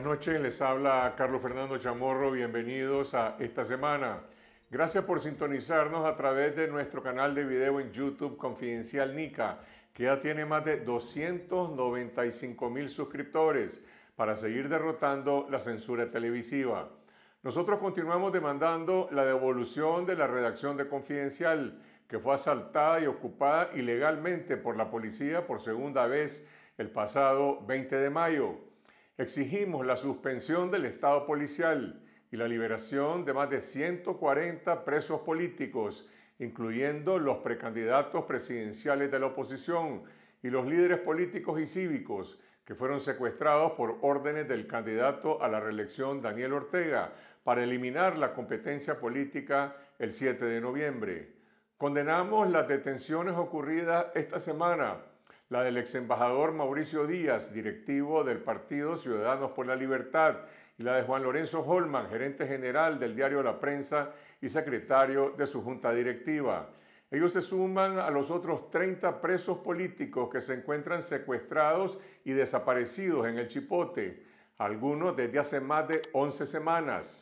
buenas noches. Les habla Carlos Fernando Chamorro. Bienvenidos a esta semana. Gracias por sintonizarnos a través de nuestro canal de video en YouTube Confidencial Nica, que ya tiene más de 295 mil suscriptores para seguir derrotando la censura televisiva. Nosotros continuamos demandando la devolución de la redacción de Confidencial, que fue asaltada y ocupada ilegalmente por la policía por segunda vez el pasado 20 de mayo. Exigimos la suspensión del Estado policial y la liberación de más de 140 presos políticos, incluyendo los precandidatos presidenciales de la oposición y los líderes políticos y cívicos que fueron secuestrados por órdenes del candidato a la reelección Daniel Ortega para eliminar la competencia política el 7 de noviembre. Condenamos las detenciones ocurridas esta semana la del ex embajador Mauricio Díaz, directivo del Partido Ciudadanos por la Libertad, y la de Juan Lorenzo Holman, gerente general del diario La Prensa y secretario de su junta directiva. Ellos se suman a los otros 30 presos políticos que se encuentran secuestrados y desaparecidos en el Chipote, algunos desde hace más de 11 semanas.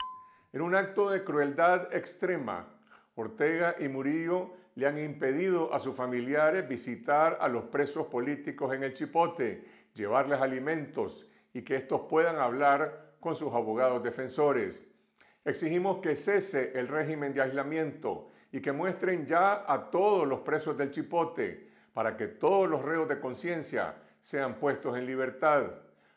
En un acto de crueldad extrema, Ortega y Murillo le han impedido a sus familiares visitar a los presos políticos en el Chipote, llevarles alimentos y que estos puedan hablar con sus abogados defensores. Exigimos que cese el régimen de aislamiento y que muestren ya a todos los presos del Chipote para que todos los reos de conciencia sean puestos en libertad.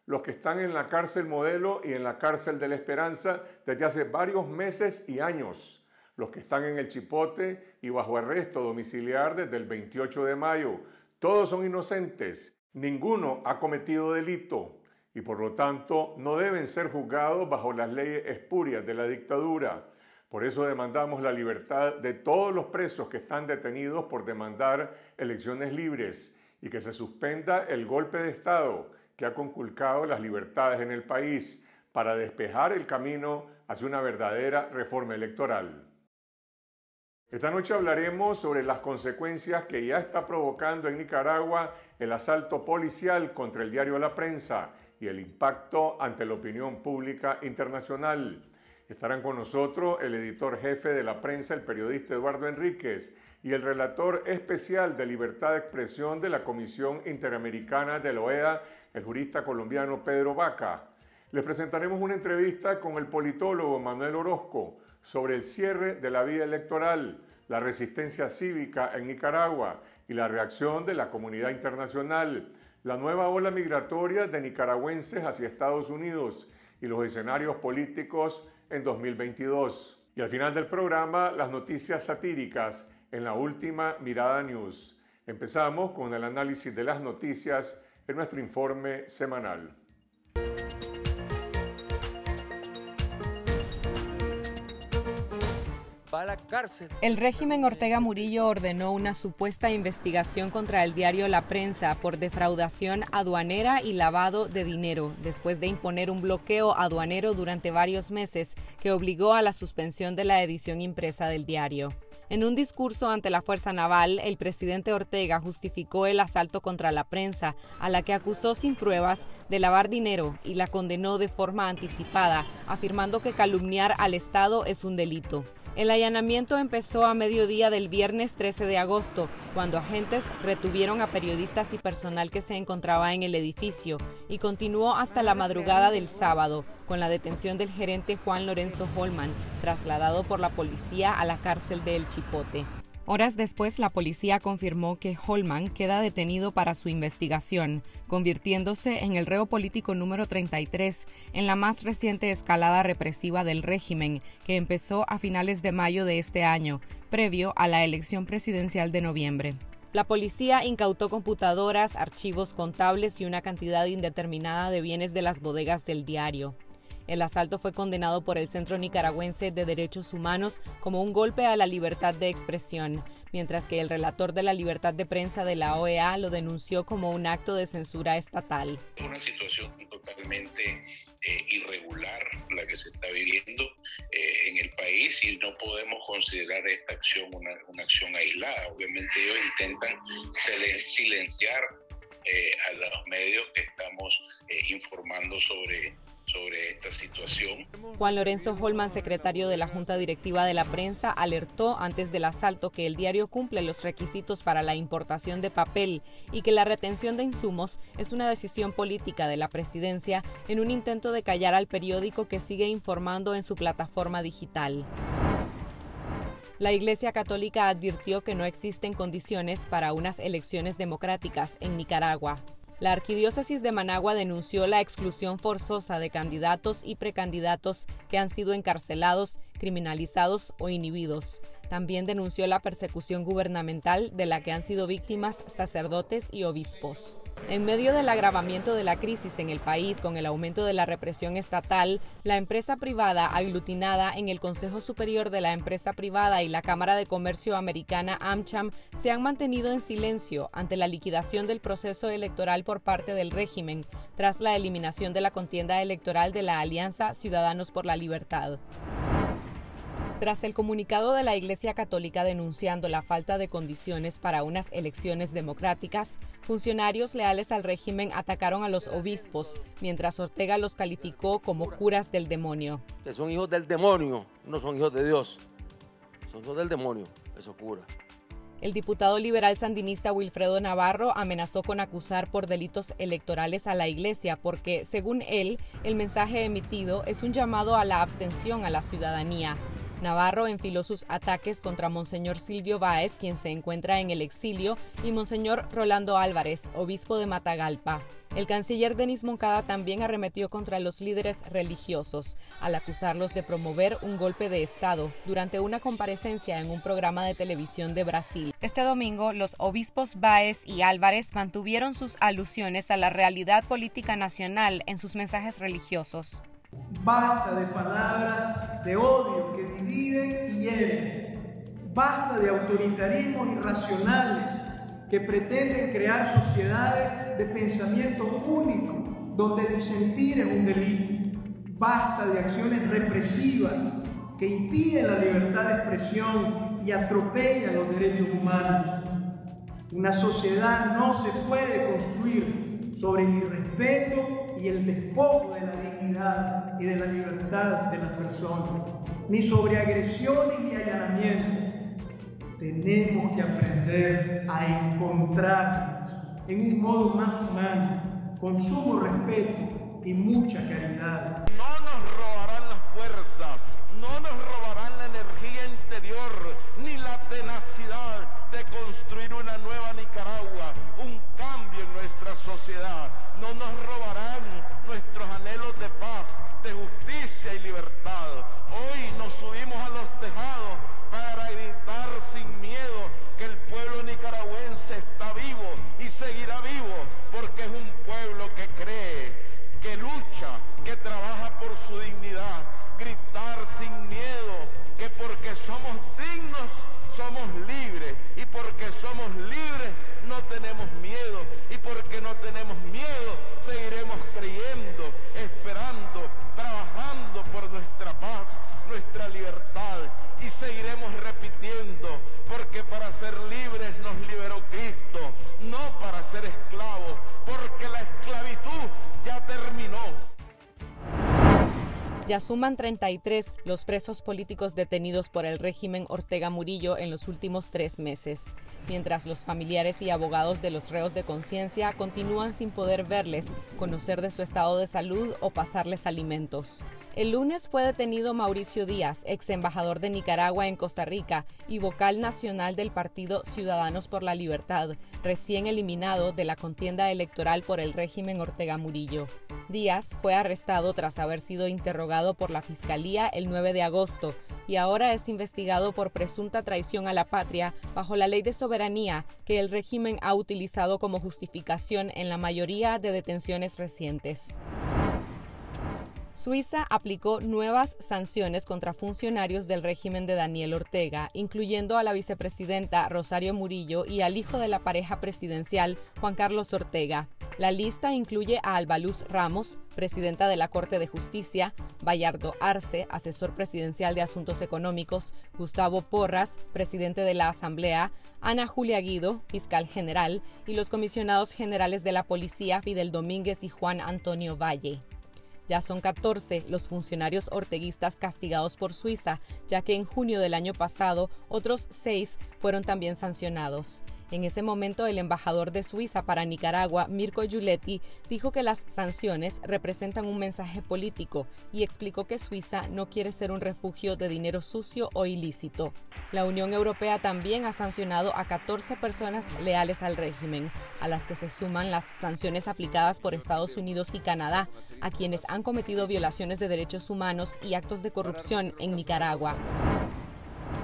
Los que están en la cárcel modelo y en la cárcel de la esperanza desde hace varios meses y años los que están en el chipote y bajo arresto domiciliar desde el 28 de mayo. Todos son inocentes, ninguno ha cometido delito y por lo tanto no deben ser juzgados bajo las leyes espurias de la dictadura. Por eso demandamos la libertad de todos los presos que están detenidos por demandar elecciones libres y que se suspenda el golpe de Estado que ha conculcado las libertades en el país para despejar el camino hacia una verdadera reforma electoral. Esta noche hablaremos sobre las consecuencias que ya está provocando en Nicaragua el asalto policial contra el diario La Prensa y el impacto ante la opinión pública internacional. Estarán con nosotros el editor jefe de la prensa, el periodista Eduardo Enríquez, y el relator especial de libertad de expresión de la Comisión Interamericana de la OEA, el jurista colombiano Pedro Vaca. Les presentaremos una entrevista con el politólogo Manuel Orozco sobre el cierre de la vía electoral, la resistencia cívica en Nicaragua y la reacción de la comunidad internacional, la nueva ola migratoria de nicaragüenses hacia Estados Unidos y los escenarios políticos en 2022. Y al final del programa, las noticias satíricas en la última Mirada News. Empezamos con el análisis de las noticias en nuestro informe semanal. El régimen Ortega Murillo ordenó una supuesta investigación contra el diario La Prensa por defraudación aduanera y lavado de dinero, después de imponer un bloqueo aduanero durante varios meses que obligó a la suspensión de la edición impresa del diario. En un discurso ante la Fuerza Naval, el presidente Ortega justificó el asalto contra la prensa, a la que acusó sin pruebas de lavar dinero y la condenó de forma anticipada, afirmando que calumniar al Estado es un delito. El allanamiento empezó a mediodía del viernes 13 de agosto, cuando agentes retuvieron a periodistas y personal que se encontraba en el edificio y continuó hasta la madrugada del sábado, con la detención del gerente Juan Lorenzo Holman, trasladado por la policía a la cárcel de El Chipote. Horas después, la policía confirmó que Holman queda detenido para su investigación, convirtiéndose en el reo político número 33 en la más reciente escalada represiva del régimen, que empezó a finales de mayo de este año, previo a la elección presidencial de noviembre. La policía incautó computadoras, archivos contables y una cantidad indeterminada de bienes de las bodegas del diario. El asalto fue condenado por el Centro Nicaragüense de Derechos Humanos como un golpe a la libertad de expresión, mientras que el relator de la libertad de prensa de la OEA lo denunció como un acto de censura estatal. Es Una situación totalmente eh, irregular la que se está viviendo eh, en el país y no podemos considerar esta acción una, acción aislada. Obviamente ellos intentan silenciar eh, a los medios que estamos informando sobre sobre esta situación. Juan Lorenzo Holman, secretario de la Junta Directiva de la Prensa, alertó antes del asalto que el diario cumple los requisitos para la importación de papel y que la retención de insumos es una decisión política de la presidencia en un intento de callar al periódico que sigue informando en su plataforma digital. La Iglesia Católica advirtió que no existen condiciones para unas elecciones democráticas en Nicaragua. La arquidiócesis de Managua denunció la exclusión forzosa de candidatos y precandidatos que han sido encarcelados, criminalizados o inhibidos. También denunció la persecución gubernamental de la que han sido víctimas sacerdotes y obispos. En medio del agravamiento de la crisis en el país con el aumento de la represión estatal, la empresa privada aglutinada en el Consejo Superior de la Empresa Privada y la Cámara de Comercio Americana AmCham se han mantenido en silencio ante la liquidación del proceso electoral por parte del régimen tras la eliminación de la contienda electoral de la Alianza Ciudadanos por la Libertad. Tras el comunicado de la Iglesia Católica denunciando la falta de condiciones para unas elecciones democráticas, funcionarios leales al régimen atacaron a los obispos, mientras Ortega los calificó como curas del demonio. son hijos del demonio, no son hijos de Dios. Son hijos del demonio, esos curas. El diputado liberal sandinista Wilfredo Navarro amenazó con acusar por delitos electorales a la Iglesia porque, según él, el mensaje emitido es un llamado a la abstención a la ciudadanía. Navarro enfiló sus ataques contra Monseñor Silvio Báez, quien se encuentra en el exilio, y Monseñor Rolando Álvarez, obispo de Matagalpa. El canciller Denis Moncada también arremetió contra los líderes religiosos, al acusarlos de promover un golpe de Estado durante una comparecencia en un programa de televisión de Brasil. Este domingo, los obispos Báez y Álvarez mantuvieron sus alusiones a la realidad política nacional en sus mensajes religiosos. Basta de palabras de odio que dividen y hieren. Basta de autoritarismos irracionales que pretenden crear sociedades de pensamiento único donde disentir es un delito. Basta de acciones represivas que impiden la libertad de expresión y atropellan los derechos humanos. Una sociedad no se puede construir sobre el irrespeto y el despojo de la dignidad y de la libertad de las personas, ni sobre agresiones y allanamientos. Tenemos que aprender a encontrarnos en un modo más humano, con sumo respeto y mucha caridad. No nos robarán las fuerzas, no nos robarán la energía interior, ni la tenacidad de construir una nueva Nicaragua, un cambio en nuestra sociedad no nos robarán nuestros anhelos de paz, de justicia y libertad. Hoy nos subimos a los tejados para gritar sin miedo que el pueblo nicaragüense está vivo y seguirá vivo porque es un pueblo que cree, que lucha, que trabaja por su dignidad. Gritar sin miedo que porque somos dignos somos libres y porque somos libres no tenemos miedo y porque no tenemos miedo seguiremos repitiendo, porque para ser libres Ya suman 33 los presos políticos detenidos por el régimen Ortega Murillo en los últimos tres meses, mientras los familiares y abogados de los reos de conciencia continúan sin poder verles, conocer de su estado de salud o pasarles alimentos. El lunes fue detenido Mauricio Díaz, ex embajador de Nicaragua en Costa Rica y vocal nacional del partido Ciudadanos por la Libertad, recién eliminado de la contienda electoral por el régimen Ortega Murillo. Díaz fue arrestado tras haber sido interrogado por la Fiscalía el 9 de agosto y ahora es investigado por presunta traición a la patria bajo la ley de soberanía que el régimen ha utilizado como justificación en la mayoría de detenciones recientes. Suiza aplicó nuevas sanciones contra funcionarios del régimen de Daniel Ortega, incluyendo a la vicepresidenta Rosario Murillo y al hijo de la pareja presidencial, Juan Carlos Ortega. La lista incluye a Albaluz Ramos, presidenta de la Corte de Justicia, Bayardo Arce, asesor presidencial de Asuntos Económicos, Gustavo Porras, presidente de la Asamblea, Ana Julia Guido, fiscal general, y los comisionados generales de la Policía, Fidel Domínguez y Juan Antonio Valle. Ya son 14 los funcionarios orteguistas castigados por Suiza, ya que en junio del año pasado otros seis fueron también sancionados. En ese momento, el embajador de Suiza para Nicaragua, Mirko Giuletti, dijo que las sanciones representan un mensaje político y explicó que Suiza no quiere ser un refugio de dinero sucio o ilícito. La Unión Europea también ha sancionado a 14 personas leales al régimen, a las que se suman las sanciones aplicadas por Estados Unidos y Canadá, a quienes han cometido violaciones de derechos humanos y actos de corrupción en Nicaragua.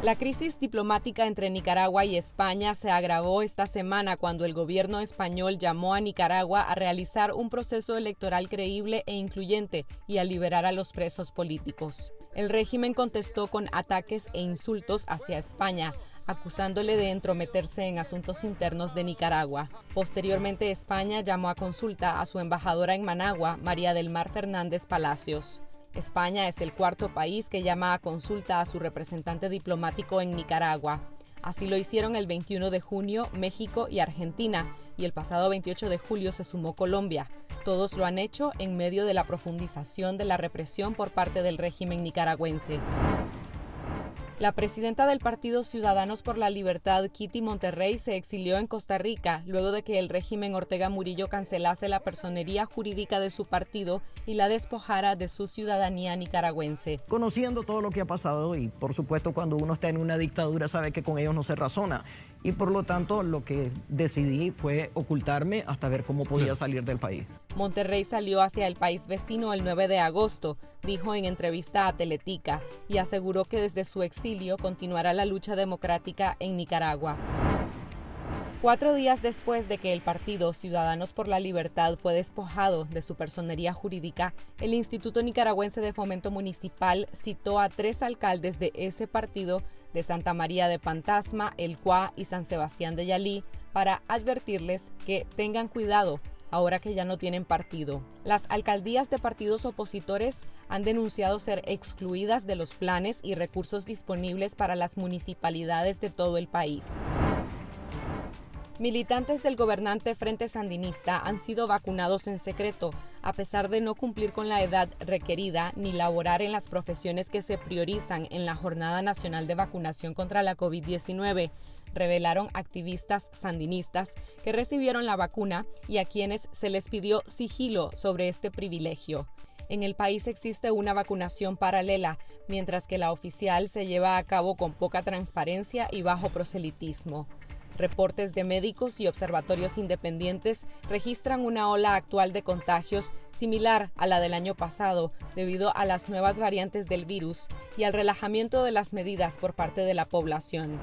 La crisis diplomática entre Nicaragua y España se agravó esta semana cuando el gobierno español llamó a Nicaragua a realizar un proceso electoral creíble e incluyente y a liberar a los presos políticos. El régimen contestó con ataques e insultos hacia España, acusándole de entrometerse en asuntos internos de Nicaragua. Posteriormente, España llamó a consulta a su embajadora en Managua, María del Mar Fernández Palacios. España es el cuarto país que llama a consulta a su representante diplomático en Nicaragua. Así lo hicieron el 21 de junio México y Argentina, y el pasado 28 de julio se sumó Colombia. Todos lo han hecho en medio de la profundización de la represión por parte del régimen nicaragüense. La presidenta del Partido Ciudadanos por la Libertad, Kitty Monterrey, se exilió en Costa Rica luego de que el régimen Ortega Murillo cancelase la personería jurídica de su partido y la despojara de su ciudadanía nicaragüense. Conociendo todo lo que ha pasado y por supuesto cuando uno está en una dictadura sabe que con ellos no se razona y por lo tanto lo que decidí fue ocultarme hasta ver cómo podía salir del país. Monterrey salió hacia el país vecino el 9 de agosto, dijo en entrevista a Teletica, y aseguró que desde su exilio continuará la lucha democrática en Nicaragua. Cuatro días después de que el partido Ciudadanos por la Libertad fue despojado de su personería jurídica, el Instituto Nicaragüense de Fomento Municipal citó a tres alcaldes de ese partido de Santa María de Pantasma, El Cuá y San Sebastián de Yalí para advertirles que tengan cuidado ahora que ya no tienen partido. Las alcaldías de partidos opositores han denunciado ser excluidas de los planes y recursos disponibles para las municipalidades de todo el país. Militantes del gobernante Frente Sandinista han sido vacunados en secreto a pesar de no cumplir con la edad requerida ni laborar en las profesiones que se priorizan en la Jornada Nacional de Vacunación contra la COVID-19, revelaron activistas sandinistas que recibieron la vacuna y a quienes se les pidió sigilo sobre este privilegio. En el país existe una vacunación paralela, mientras que la oficial se lleva a cabo con poca transparencia y bajo proselitismo. Reportes de médicos y observatorios independientes registran una ola actual de contagios similar a la del año pasado debido a las nuevas variantes del virus y al relajamiento de las medidas por parte de la población.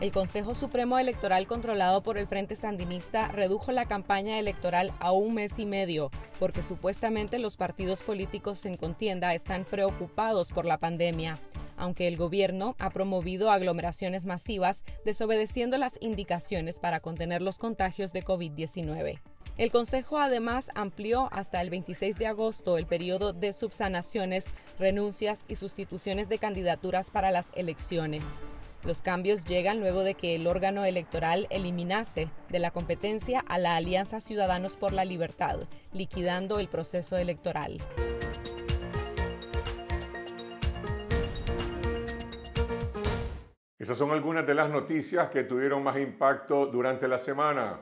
El Consejo Supremo Electoral controlado por el Frente Sandinista redujo la campaña electoral a un mes y medio, porque supuestamente los partidos políticos en contienda están preocupados por la pandemia aunque el gobierno ha promovido aglomeraciones masivas, desobedeciendo las indicaciones para contener los contagios de COVID-19. El Consejo además amplió hasta el 26 de agosto el periodo de subsanaciones, renuncias y sustituciones de candidaturas para las elecciones. Los cambios llegan luego de que el órgano electoral eliminase de la competencia a la Alianza Ciudadanos por la Libertad, liquidando el proceso electoral. Esas son algunas de las noticias que tuvieron más impacto durante la semana.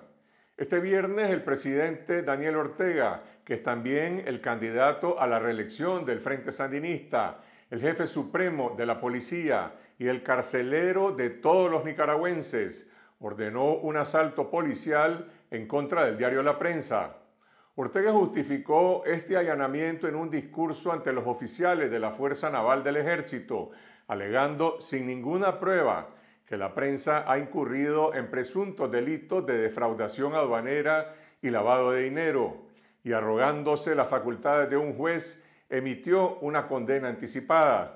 Este viernes el presidente Daniel Ortega, que es también el candidato a la reelección del Frente Sandinista, el jefe supremo de la policía, y el carcelero de todos los nicaragüenses, ordenó un asalto policial en contra del diario La Prensa. Ortega justificó este allanamiento en un discurso ante los oficiales de la Fuerza Naval del Ejército, alegando sin ninguna prueba que la prensa ha incurrido en presuntos delitos de defraudación aduanera y lavado de dinero, y arrogándose las facultades de un juez, emitió una condena anticipada.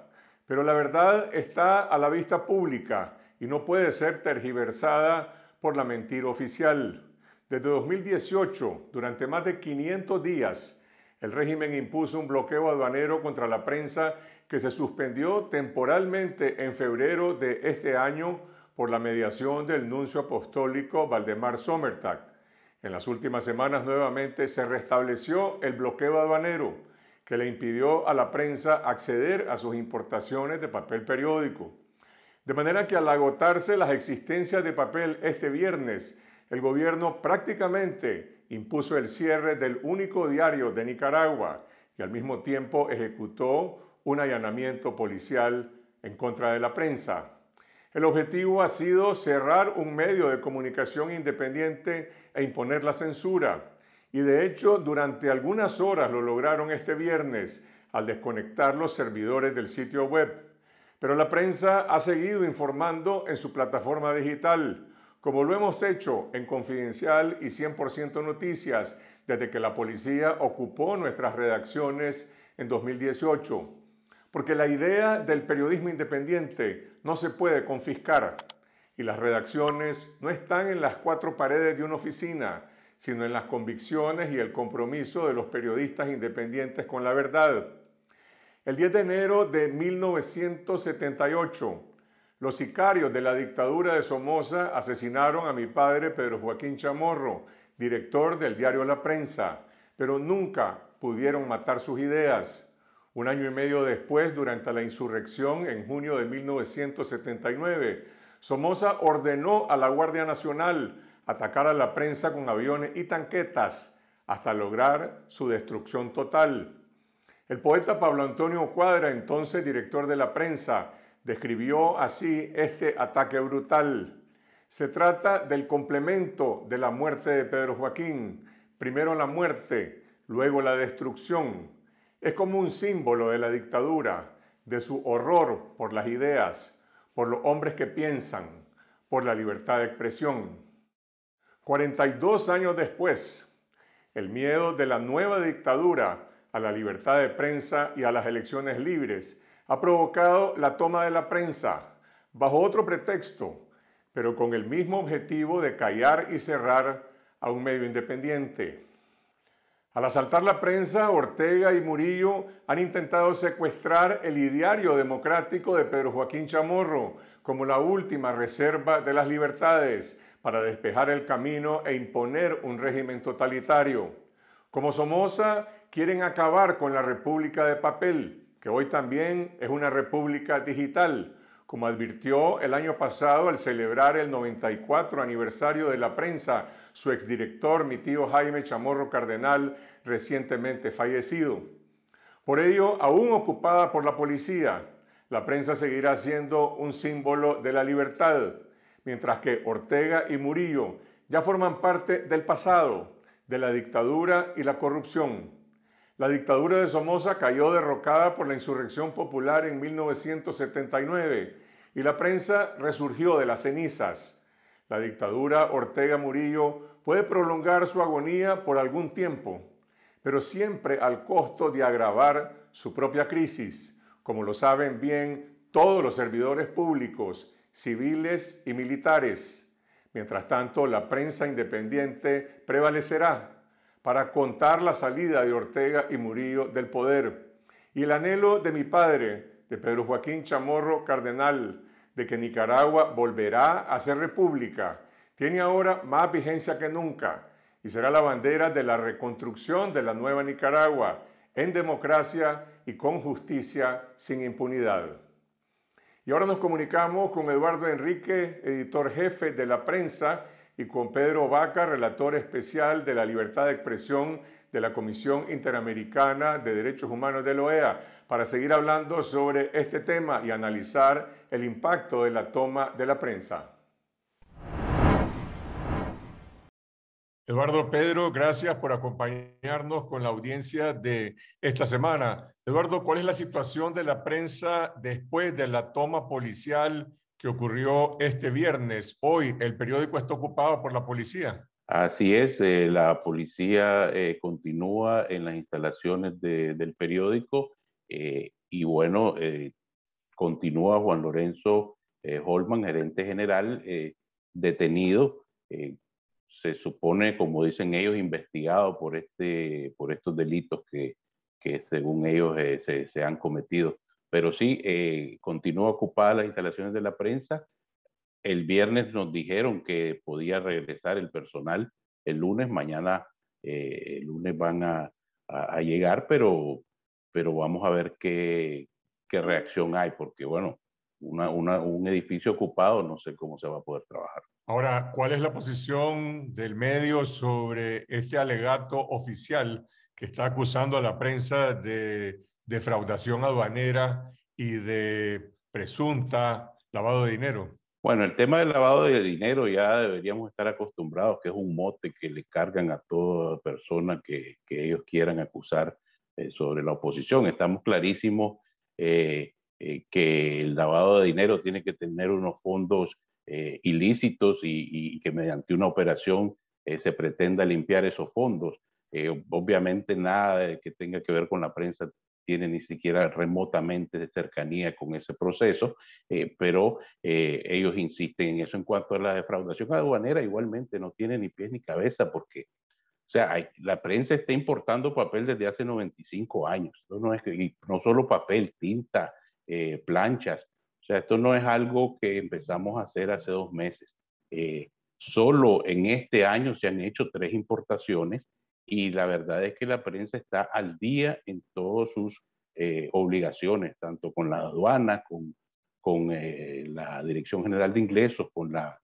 Pero la verdad está a la vista pública y no puede ser tergiversada por la mentira oficial. Desde 2018, durante más de 500 días, el régimen impuso un bloqueo aduanero contra la prensa que se suspendió temporalmente en febrero de este año por la mediación del nuncio apostólico Valdemar Sommertag. En las últimas semanas nuevamente se restableció el bloqueo aduanero que le impidió a la prensa acceder a sus importaciones de papel periódico. De manera que al agotarse las existencias de papel este viernes, el gobierno prácticamente impuso el cierre del único diario de Nicaragua y al mismo tiempo ejecutó un allanamiento policial en contra de la prensa. El objetivo ha sido cerrar un medio de comunicación independiente e imponer la censura. Y de hecho, durante algunas horas lo lograron este viernes al desconectar los servidores del sitio web. Pero la prensa ha seguido informando en su plataforma digital, como lo hemos hecho en Confidencial y 100% Noticias desde que la policía ocupó nuestras redacciones en 2018. Porque la idea del periodismo independiente no se puede confiscar y las redacciones no están en las cuatro paredes de una oficina, sino en las convicciones y el compromiso de los periodistas independientes con la verdad. El 10 de enero de 1978, los sicarios de la dictadura de Somoza asesinaron a mi padre Pedro Joaquín Chamorro, director del diario La Prensa, pero nunca pudieron matar sus ideas. Un año y medio después, durante la insurrección en junio de 1979, Somoza ordenó a la Guardia Nacional atacar a la prensa con aviones y tanquetas hasta lograr su destrucción total. El poeta Pablo Antonio Cuadra, entonces director de la prensa, describió así este ataque brutal. Se trata del complemento de la muerte de Pedro Joaquín. Primero la muerte, luego la destrucción. Es como un símbolo de la dictadura, de su horror por las ideas, por los hombres que piensan, por la libertad de expresión. 42 años después, el miedo de la nueva dictadura a la libertad de prensa y a las elecciones libres ha provocado la toma de la prensa bajo otro pretexto, pero con el mismo objetivo de callar y cerrar a un medio independiente. Al asaltar la prensa, Ortega y Murillo han intentado secuestrar el ideario democrático de Pedro Joaquín Chamorro como la última reserva de las libertades, para despejar el camino e imponer un régimen totalitario. Como Somoza, quieren acabar con la República de Papel, que hoy también es una República digital, como advirtió el año pasado al celebrar el 94 aniversario de la prensa su exdirector, mi tío Jaime Chamorro Cardenal, recientemente fallecido. Por ello, aún ocupada por la policía, la prensa seguirá siendo un símbolo de la libertad, mientras que Ortega y Murillo ya forman parte del pasado, de la dictadura y la corrupción. La dictadura de Somoza cayó derrocada por la insurrección popular en 1979 y la prensa resurgió de las cenizas. La dictadura Ortega Murillo puede prolongar su agonía por algún tiempo, pero siempre al costo de agravar su propia crisis, como lo saben bien todos los servidores públicos civiles y militares. Mientras tanto, la prensa independiente prevalecerá para contar la salida de Ortega y Murillo del poder y el anhelo de mi padre, de Pedro Joaquín Chamorro Cardenal, de que Nicaragua volverá a ser república, tiene ahora más vigencia que nunca y será la bandera de la reconstrucción de la nueva Nicaragua en democracia y con justicia sin impunidad. Y ahora nos comunicamos con Eduardo Enrique, editor jefe de la prensa, y con Pedro Vaca, relator especial de la libertad de expresión de la Comisión Interamericana de Derechos Humanos de la OEA, para seguir hablando sobre este tema y analizar el impacto de la toma de la prensa. Eduardo Pedro, gracias por acompañarnos con la audiencia de esta semana. Eduardo, ¿cuál es la situación de la prensa después de la toma policial que ocurrió este viernes? Hoy el periódico está ocupado por la policía. Así es, eh, la policía eh, continúa en las instalaciones del periódico eh, y bueno, continúa Juan Lorenzo Holman, gerente general, detenido se supone, como dicen ellos, investigado por, este, por estos delitos que, que según ellos eh, se, se, han cometido. Pero sí, eh, continúa ocupada las instalaciones de la prensa. El viernes nos dijeron que podía regresar el personal el lunes, mañana eh, el lunes van a, a, llegar, pero, pero vamos a ver qué, qué reacción hay, porque bueno, una, un edificio ocupado no sé cómo se va a poder trabajar. Ahora, ¿cuál es la posición del medio sobre este alegato oficial que está acusando a la prensa de defraudación aduanera y de presunta lavado de dinero? Bueno, el tema del lavado de dinero ya deberíamos estar acostumbrados, que es un mote que le cargan a toda persona que, ellos quieran acusar eh, sobre la oposición. Estamos clarísimos eh, eh, que el lavado de dinero tiene que tener unos fondos eh, ilícitos y, que mediante una operación eh, se pretenda limpiar esos fondos. Eh, obviamente nada que tenga que ver con la prensa tiene ni siquiera remotamente de cercanía con ese proceso, pero ellos insisten en eso. En cuanto a la defraudación aduanera, igualmente no tiene ni pies ni cabeza porque, o sea, la prensa está importando papel desde hace 95 años, no, es, y no solo papel, tinta, planchas, esto no es algo que empezamos a hacer hace dos meses. Eh, solo en este año se han hecho tres importaciones y la verdad es que la prensa está al día en todas sus eh, obligaciones, tanto con la aduana, con, con eh, la Dirección General de Ingresos, con la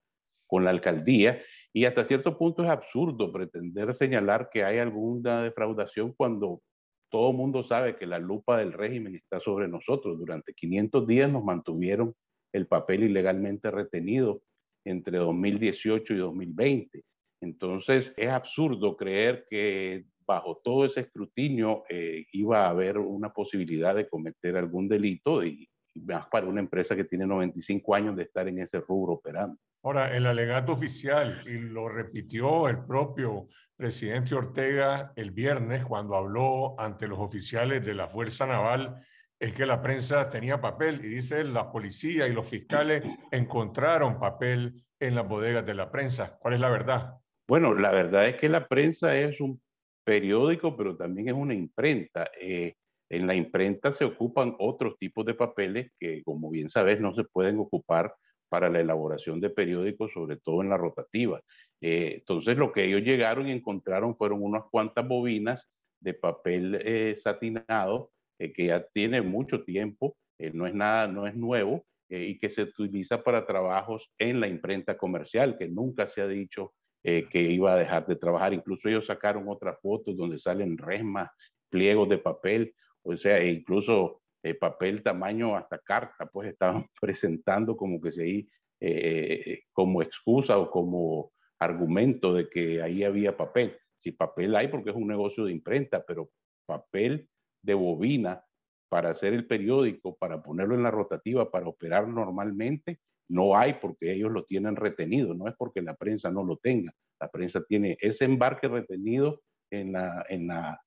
alcaldía. Y hasta cierto punto es absurdo pretender señalar que hay alguna defraudación cuando todo el mundo sabe que la lupa del régimen está sobre nosotros. Durante 500 días nos mantuvieron el papel ilegalmente retenido entre 2018 y 2020. Entonces es absurdo creer que bajo todo ese escrutinio eh, iba a haber una posibilidad de cometer algún delito y más para una empresa que tiene 95 años de estar en ese rubro operando. Ahora, el alegato oficial, y lo repitió el propio presidente Ortega el viernes cuando habló ante los oficiales de la Fuerza Naval, es que la prensa tenía papel y dice la policía y los fiscales encontraron papel en las bodegas de la prensa. ¿Cuál es la verdad? Bueno, la verdad es que la prensa es un periódico, pero también es una imprenta. Eh, en la imprenta se ocupan otros tipos de papeles que, como bien sabes, no se pueden ocupar para la elaboración de periódicos, sobre todo en la rotativa. Eh, entonces, lo que ellos llegaron y encontraron fueron unas cuantas bobinas de papel eh, satinado eh, que ya tiene mucho tiempo, no es nada, no es nuevo y que se utiliza para trabajos en la imprenta comercial, que nunca se ha dicho que iba a dejar de trabajar. Incluso ellos sacaron otras fotos donde salen resmas, pliegos de papel, o sea, e incluso eh, papel tamaño hasta carta, pues estaban presentando como que se ahí, eh, eh, como excusa o como argumento de que ahí había papel. Si papel hay porque es un negocio de imprenta, pero papel de bobina para hacer el periódico, para ponerlo en la rotativa, para operar normalmente, no hay porque ellos lo tienen retenido, no es porque la prensa no lo tenga, la prensa tiene ese embarque retenido en la, en la,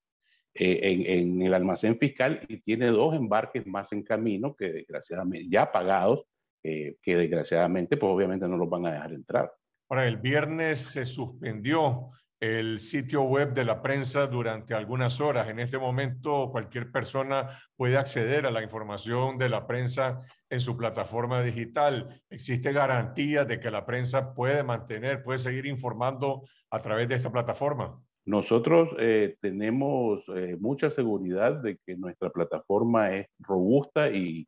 eh, en, el almacén fiscal y tiene dos embarques más en camino que desgraciadamente ya pagados, eh, que desgraciadamente pues obviamente no los van a dejar entrar. Ahora, el viernes se suspendió el sitio web de la prensa durante algunas horas. En este momento cualquier persona puede acceder a la información de la prensa en su plataforma digital. Existe garantía de que la prensa puede mantener, puede seguir informando a través de esta plataforma. Nosotros eh, tenemos eh, mucha seguridad de que nuestra plataforma es robusta y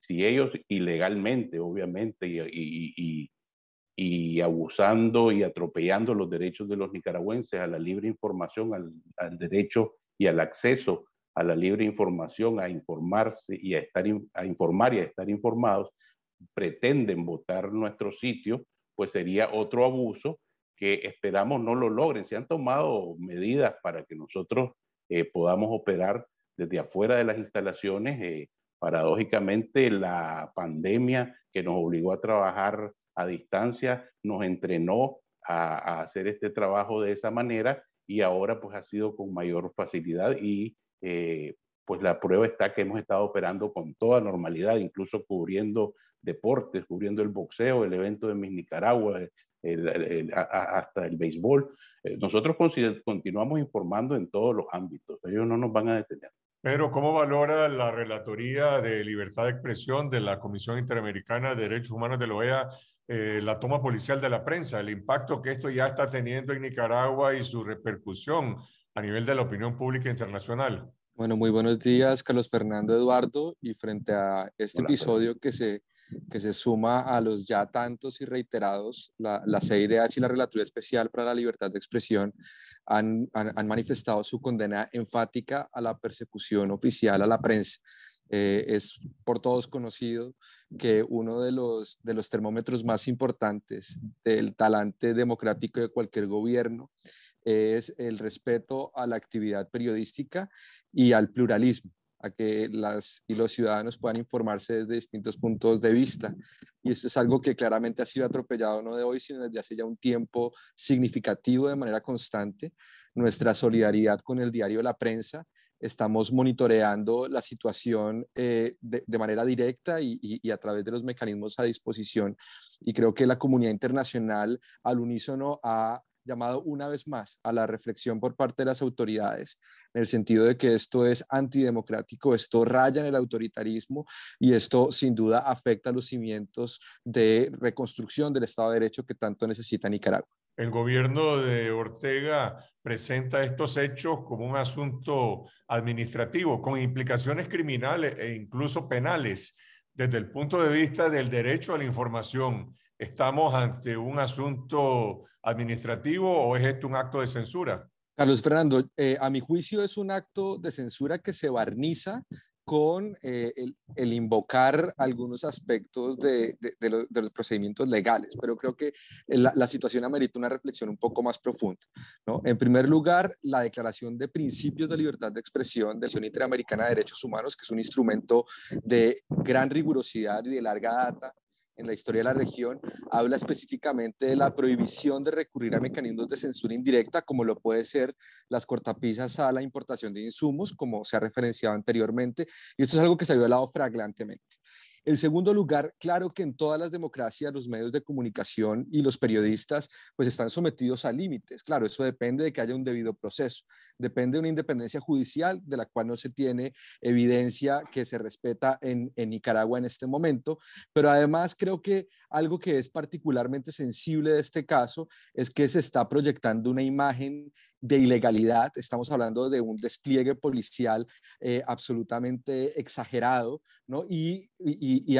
si ellos ilegalmente, obviamente, y, abusando y atropellando los derechos de los nicaragüenses a la libre información, al, al, derecho y al acceso a la libre información, a informarse y a, estar a informar y a estar informados, pretenden votar nuestro sitio, pues sería otro abuso que esperamos no lo logren. Se han tomado medidas para que nosotros eh, podamos operar desde afuera de las instalaciones. Eh, paradójicamente, la pandemia que nos obligó a trabajar a distancia nos entrenó a, hacer este trabajo de esa manera y ahora pues ha sido con mayor facilidad y eh, pues la prueba está que hemos estado operando con toda normalidad, incluso cubriendo deportes, cubriendo el boxeo, el evento de Miss Nicaragua, hasta el béisbol. Eh, nosotros continuamos informando en todos los ámbitos, ellos no nos van a detener. Pero ¿cómo valora la Relatoría de Libertad de Expresión de la Comisión Interamericana de Derechos Humanos de la OEA eh, la toma policial de la prensa, el impacto que esto ya está teniendo en Nicaragua y su repercusión a nivel de la opinión pública internacional? Bueno, muy buenos días, Carlos Fernando Eduardo. Y frente a este episodio que se que se suma a los ya tantos y reiterados, la, la CIDH y la Relatoría Especial para la Libertad de Expresión han, han, manifestado su condena enfática a la persecución oficial a la prensa. Eh, es por todos conocido que uno de los termómetros más importantes del talante democrático de cualquier gobierno es el respeto a la actividad periodística y al pluralismo a que las y los ciudadanos puedan informarse desde distintos puntos de vista. Y esto es algo que claramente ha sido atropellado no de hoy, sino desde hace ya un tiempo significativo de manera constante. Nuestra solidaridad con el diario La Prensa. Estamos monitoreando la situación eh, de, manera directa y, y a través de los mecanismos a disposición. Y creo que la comunidad internacional al unísono ha llamado una vez más a la reflexión por parte de las autoridades, en el sentido de que esto es antidemocrático, esto raya en el autoritarismo y esto sin duda afecta los cimientos de reconstrucción del Estado de Derecho que tanto necesita Nicaragua. El gobierno de Ortega presenta estos hechos como un asunto administrativo con implicaciones criminales e incluso penales. Desde el punto de vista del derecho a la información, estamos ante un asunto administrativo o es esto un acto de censura? Carlos Fernando, eh, a mi juicio es un acto de censura que se barniza con eh, el, invocar algunos aspectos de, los, procedimientos legales, pero creo que la, situación amerita una reflexión un poco más profunda. En primer lugar, la Declaración de Principios de Libertad de Expresión de la Unión Interamericana de Derechos Humanos, que es un instrumento de gran rigurosidad y de larga data en la historia de la región, habla específicamente de la prohibición de recurrir a mecanismos de censura indirecta, como lo puede ser las cortapisas a la importación de insumos, como se ha referenciado anteriormente, y esto es algo que se ha violado fraglantemente. En segundo lugar, claro que en todas las democracias los medios de comunicación y los periodistas pues están sometidos a límites. Claro, eso depende de que haya un debido proceso, depende de una independencia judicial de la cual no se tiene evidencia que se respeta en, en Nicaragua en este momento, pero además creo que algo que es particularmente sensible de este caso es que se está proyectando una imagen de ilegalidad, estamos hablando de un despliegue policial eh, absolutamente exagerado, ¿no? Y, y,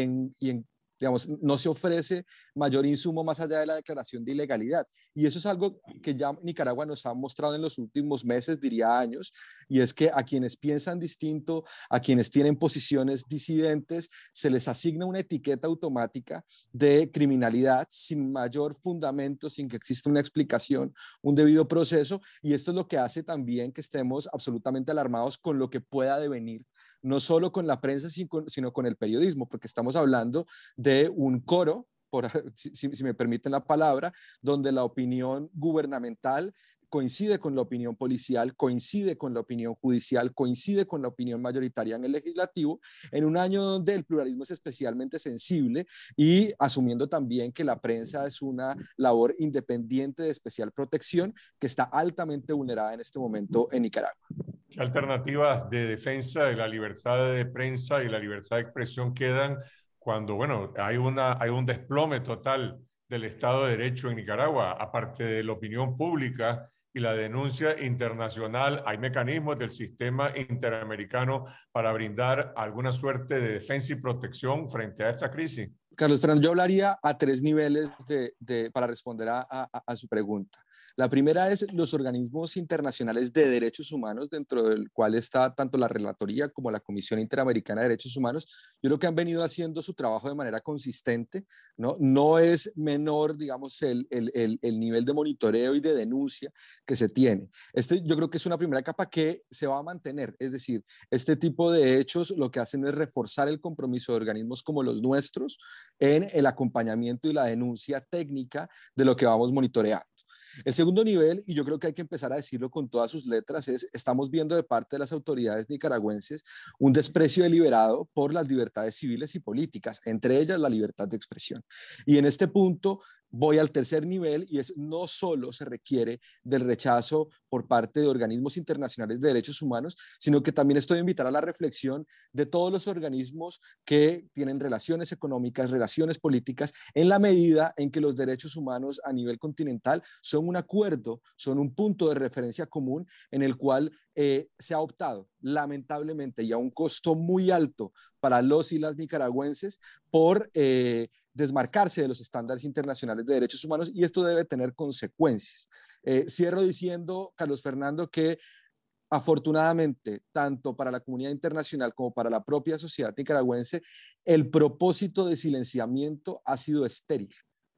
en, en, Digamos, no se ofrece mayor insumo más allá de la declaración de ilegalidad. Y eso es algo que ya Nicaragua nos ha mostrado en los últimos meses, diría años, y es que a quienes piensan distinto, a quienes tienen posiciones disidentes, se les asigna una etiqueta automática de criminalidad sin mayor fundamento, sin que exista una explicación, un debido proceso. Y esto es lo que hace también que estemos absolutamente alarmados con lo que pueda devenir no solo con la prensa, sino con el periodismo, porque estamos hablando de un coro si, me permiten la palabra, donde la opinión gubernamental coincide con la opinión policial, coincide con la opinión judicial, coincide con la opinión mayoritaria en el legislativo, en un año donde el pluralismo es especialmente sensible y asumiendo también que la prensa es una labor independiente de especial protección que está altamente vulnerada en este momento en Nicaragua. ¿Qué alternativas de defensa de la libertad de prensa y la libertad de expresión quedan cuando, bueno, hay, una, hay un desplome total del Estado de Derecho en Nicaragua, aparte de la opinión pública y la denuncia internacional, hay mecanismos del sistema interamericano para brindar alguna suerte de defensa y protección frente a esta crisis? Carlos Fernando, yo hablaría a tres niveles de, para responder a su pregunta. La primera es los organismos internacionales de derechos humanos, dentro del cual está tanto la Relatoría como la Comisión Interamericana de Derechos Humanos. Yo creo que han venido haciendo su trabajo de manera consistente. No, es menor, digamos, el, nivel de monitoreo y de denuncia que se tiene. Este, yo creo que es una primera capa que se va a mantener. Es decir, este tipo de hechos lo que hacen es reforzar el compromiso de organismos como los nuestros en el acompañamiento y la denuncia técnica de lo que vamos monitoreando. El segundo nivel, y yo creo que hay que empezar a decirlo con todas sus letras, es estamos viendo de parte de las autoridades nicaragüenses un desprecio deliberado por las libertades civiles y políticas, entre ellas la libertad de expresión. Y en este punto, voy al tercer nivel y es no solo se requiere del rechazo por parte de organismos internacionales de derechos humanos, sino que también estoy a la reflexión de todos los organismos que tienen relaciones económicas, relaciones políticas, en la medida en que los derechos humanos a nivel continental son un acuerdo, son un punto de referencia común en el cual eh, se ha optado lamentablemente y a un costo muy alto para los y las nicaragüenses por eh, desmarcarse de los estándares internacionales de derechos humanos y esto debe tener consecuencias. Eh, cierro diciendo, Carlos Fernando, que afortunadamente, tanto para la comunidad internacional como para la propia sociedad nicaragüense, el propósito de silenciamiento ha sido estéril.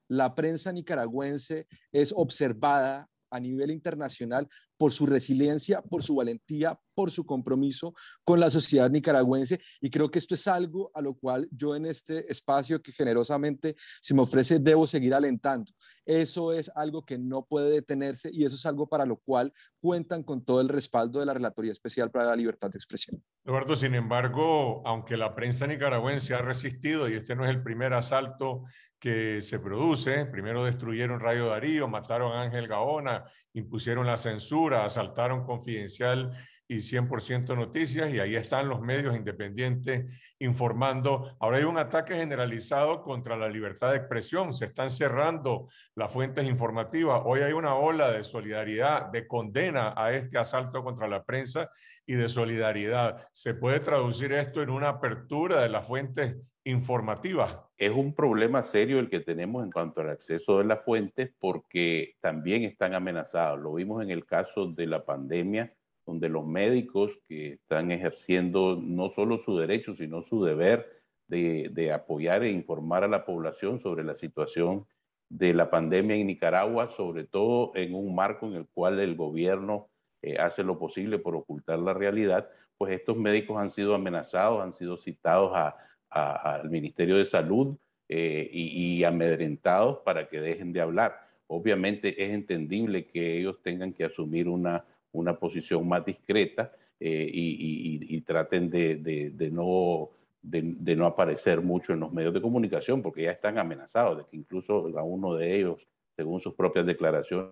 La prensa nicaragüense es observada, a nivel internacional por su resiliencia, por su valentía, por su compromiso con la sociedad nicaragüense. Y creo que esto es algo a lo cual yo en este espacio que generosamente se me ofrece debo seguir alentando. Eso es algo que no puede detenerse y eso es algo para lo cual cuentan con todo el respaldo de la Relatoría Especial para la Libertad de Expresión. Eduardo, sin embargo, aunque la prensa nicaragüense ha resistido y este no es el primer asalto que se produce. Primero destruyeron Rayo Darío, mataron a Ángel Gaona, impusieron la censura, asaltaron Confidencial y 100% Noticias y ahí están los medios independientes informando. Ahora hay un ataque generalizado contra la libertad de expresión, se están cerrando las fuentes informativas. Hoy hay una ola de solidaridad, de condena a este asalto contra la prensa y de solidaridad. Se puede traducir esto en una apertura de las fuentes informativa. Es un problema serio el que tenemos en cuanto al acceso de las fuentes porque también están amenazados. Lo vimos en el caso de la pandemia, donde los médicos que están ejerciendo no solo su derecho, sino su deber de, apoyar e informar a la población sobre la situación de la pandemia en Nicaragua, sobre todo en un marco en el cual el gobierno eh, hace lo posible por ocultar la realidad, pues estos médicos han sido amenazados, han sido citados a, al Ministerio de Salud eh, y, amedrentados para que dejen de hablar. Obviamente es entendible que ellos tengan que asumir una, una posición más discreta eh, y, traten de, de, no de, no aparecer mucho en los medios de comunicación porque ya están amenazados, de que incluso a uno de ellos, según sus propias declaraciones,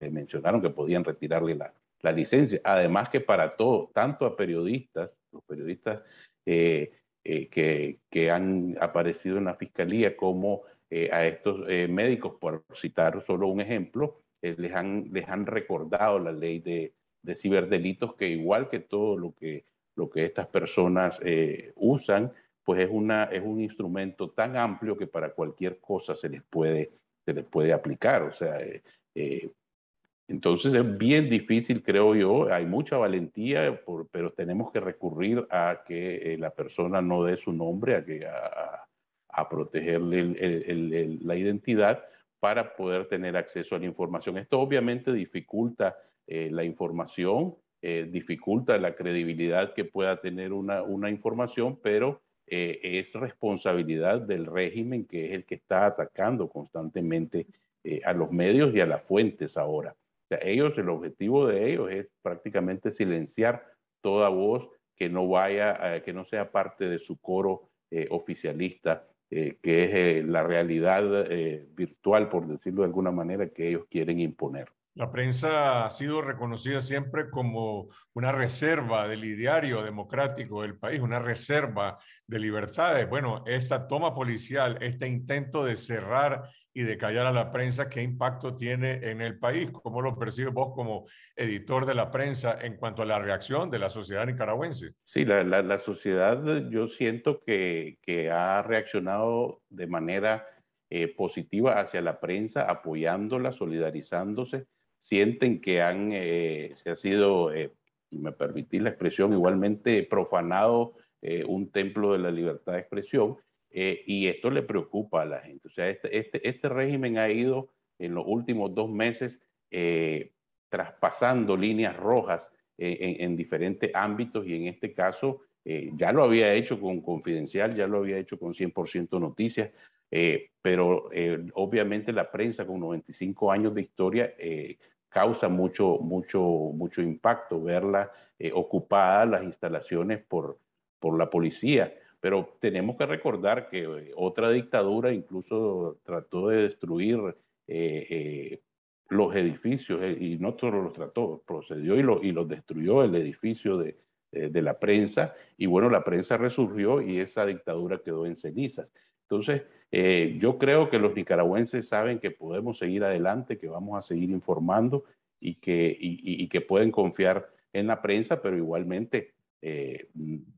eh, mencionaron que podían retirarle la, la, licencia. Además que para todo, tanto a periodistas, los periodistas eh, eh, que, han aparecido en la fiscalía, como eh, a estos eh, médicos, por citar solo un ejemplo, les, han, les han recordado la ley de, de, ciberdelitos, que igual que todo lo que, lo que estas personas usan, pues es, una, es un instrumento tan amplio que para cualquier cosa se les puede, se les puede aplicar. O sea, entonces es bien difícil, creo yo, hay mucha valentía, pero tenemos que recurrir a que eh, la persona no dé su nombre, a, protegerle la identidad para poder tener acceso a la información. Esto obviamente dificulta eh, la información, eh, dificulta la credibilidad que pueda tener una información, pero es responsabilidad del régimen que es el que está atacando constantemente a los medios y a las fuentes ahora ellos, el objetivo de ellos es prácticamente silenciar toda voz que no vaya, eh, que no sea parte de su coro eh, oficialista, eh, que es la realidad virtual, por decirlo de alguna manera, que ellos quieren imponer. La prensa ha sido reconocida siempre como una reserva del ideario democrático del país, una reserva de libertades. Bueno, esta toma policial, este intento de cerrar y de callar a la prensa, ¿qué impacto tiene en el país? ¿Cómo lo percibes vos como editor de la prensa en cuanto a la reacción de la sociedad nicaragüense? Sí, la, sociedad yo siento que, ha reaccionado de manera eh, positiva hacia la prensa, apoyándola, solidarizándose. Sienten que han, eh, se ha sido, eh, me permitís la expresión, igualmente profanado un templo de la libertad de expresión eh, y esto le preocupa a la gente. O sea, este, este, este régimen ha ido en los últimos dos meses eh, traspasando líneas rojas en, diferentes ámbitos y en este caso eh, ya lo había hecho con Confidencial, ya lo había hecho con 100% Noticias, pero obviamente la prensa con 95 años de historia causa mucho, mucho, mucho impacto verla ocupada las instalaciones por, por la policía. Pero tenemos que recordar que eh, otra dictadura incluso trató de destruir eh, eh, los edificios, y no solo los trató, procedió y, lo, y los destruyó el edificio de, de la prensa, y bueno, la prensa resurgió y esa dictadura quedó en cenizas. Entonces, yo creo que los nicaragüenses saben que podemos seguir adelante, que vamos a seguir informando y que, y, que pueden confiar en la prensa, pero igualmente,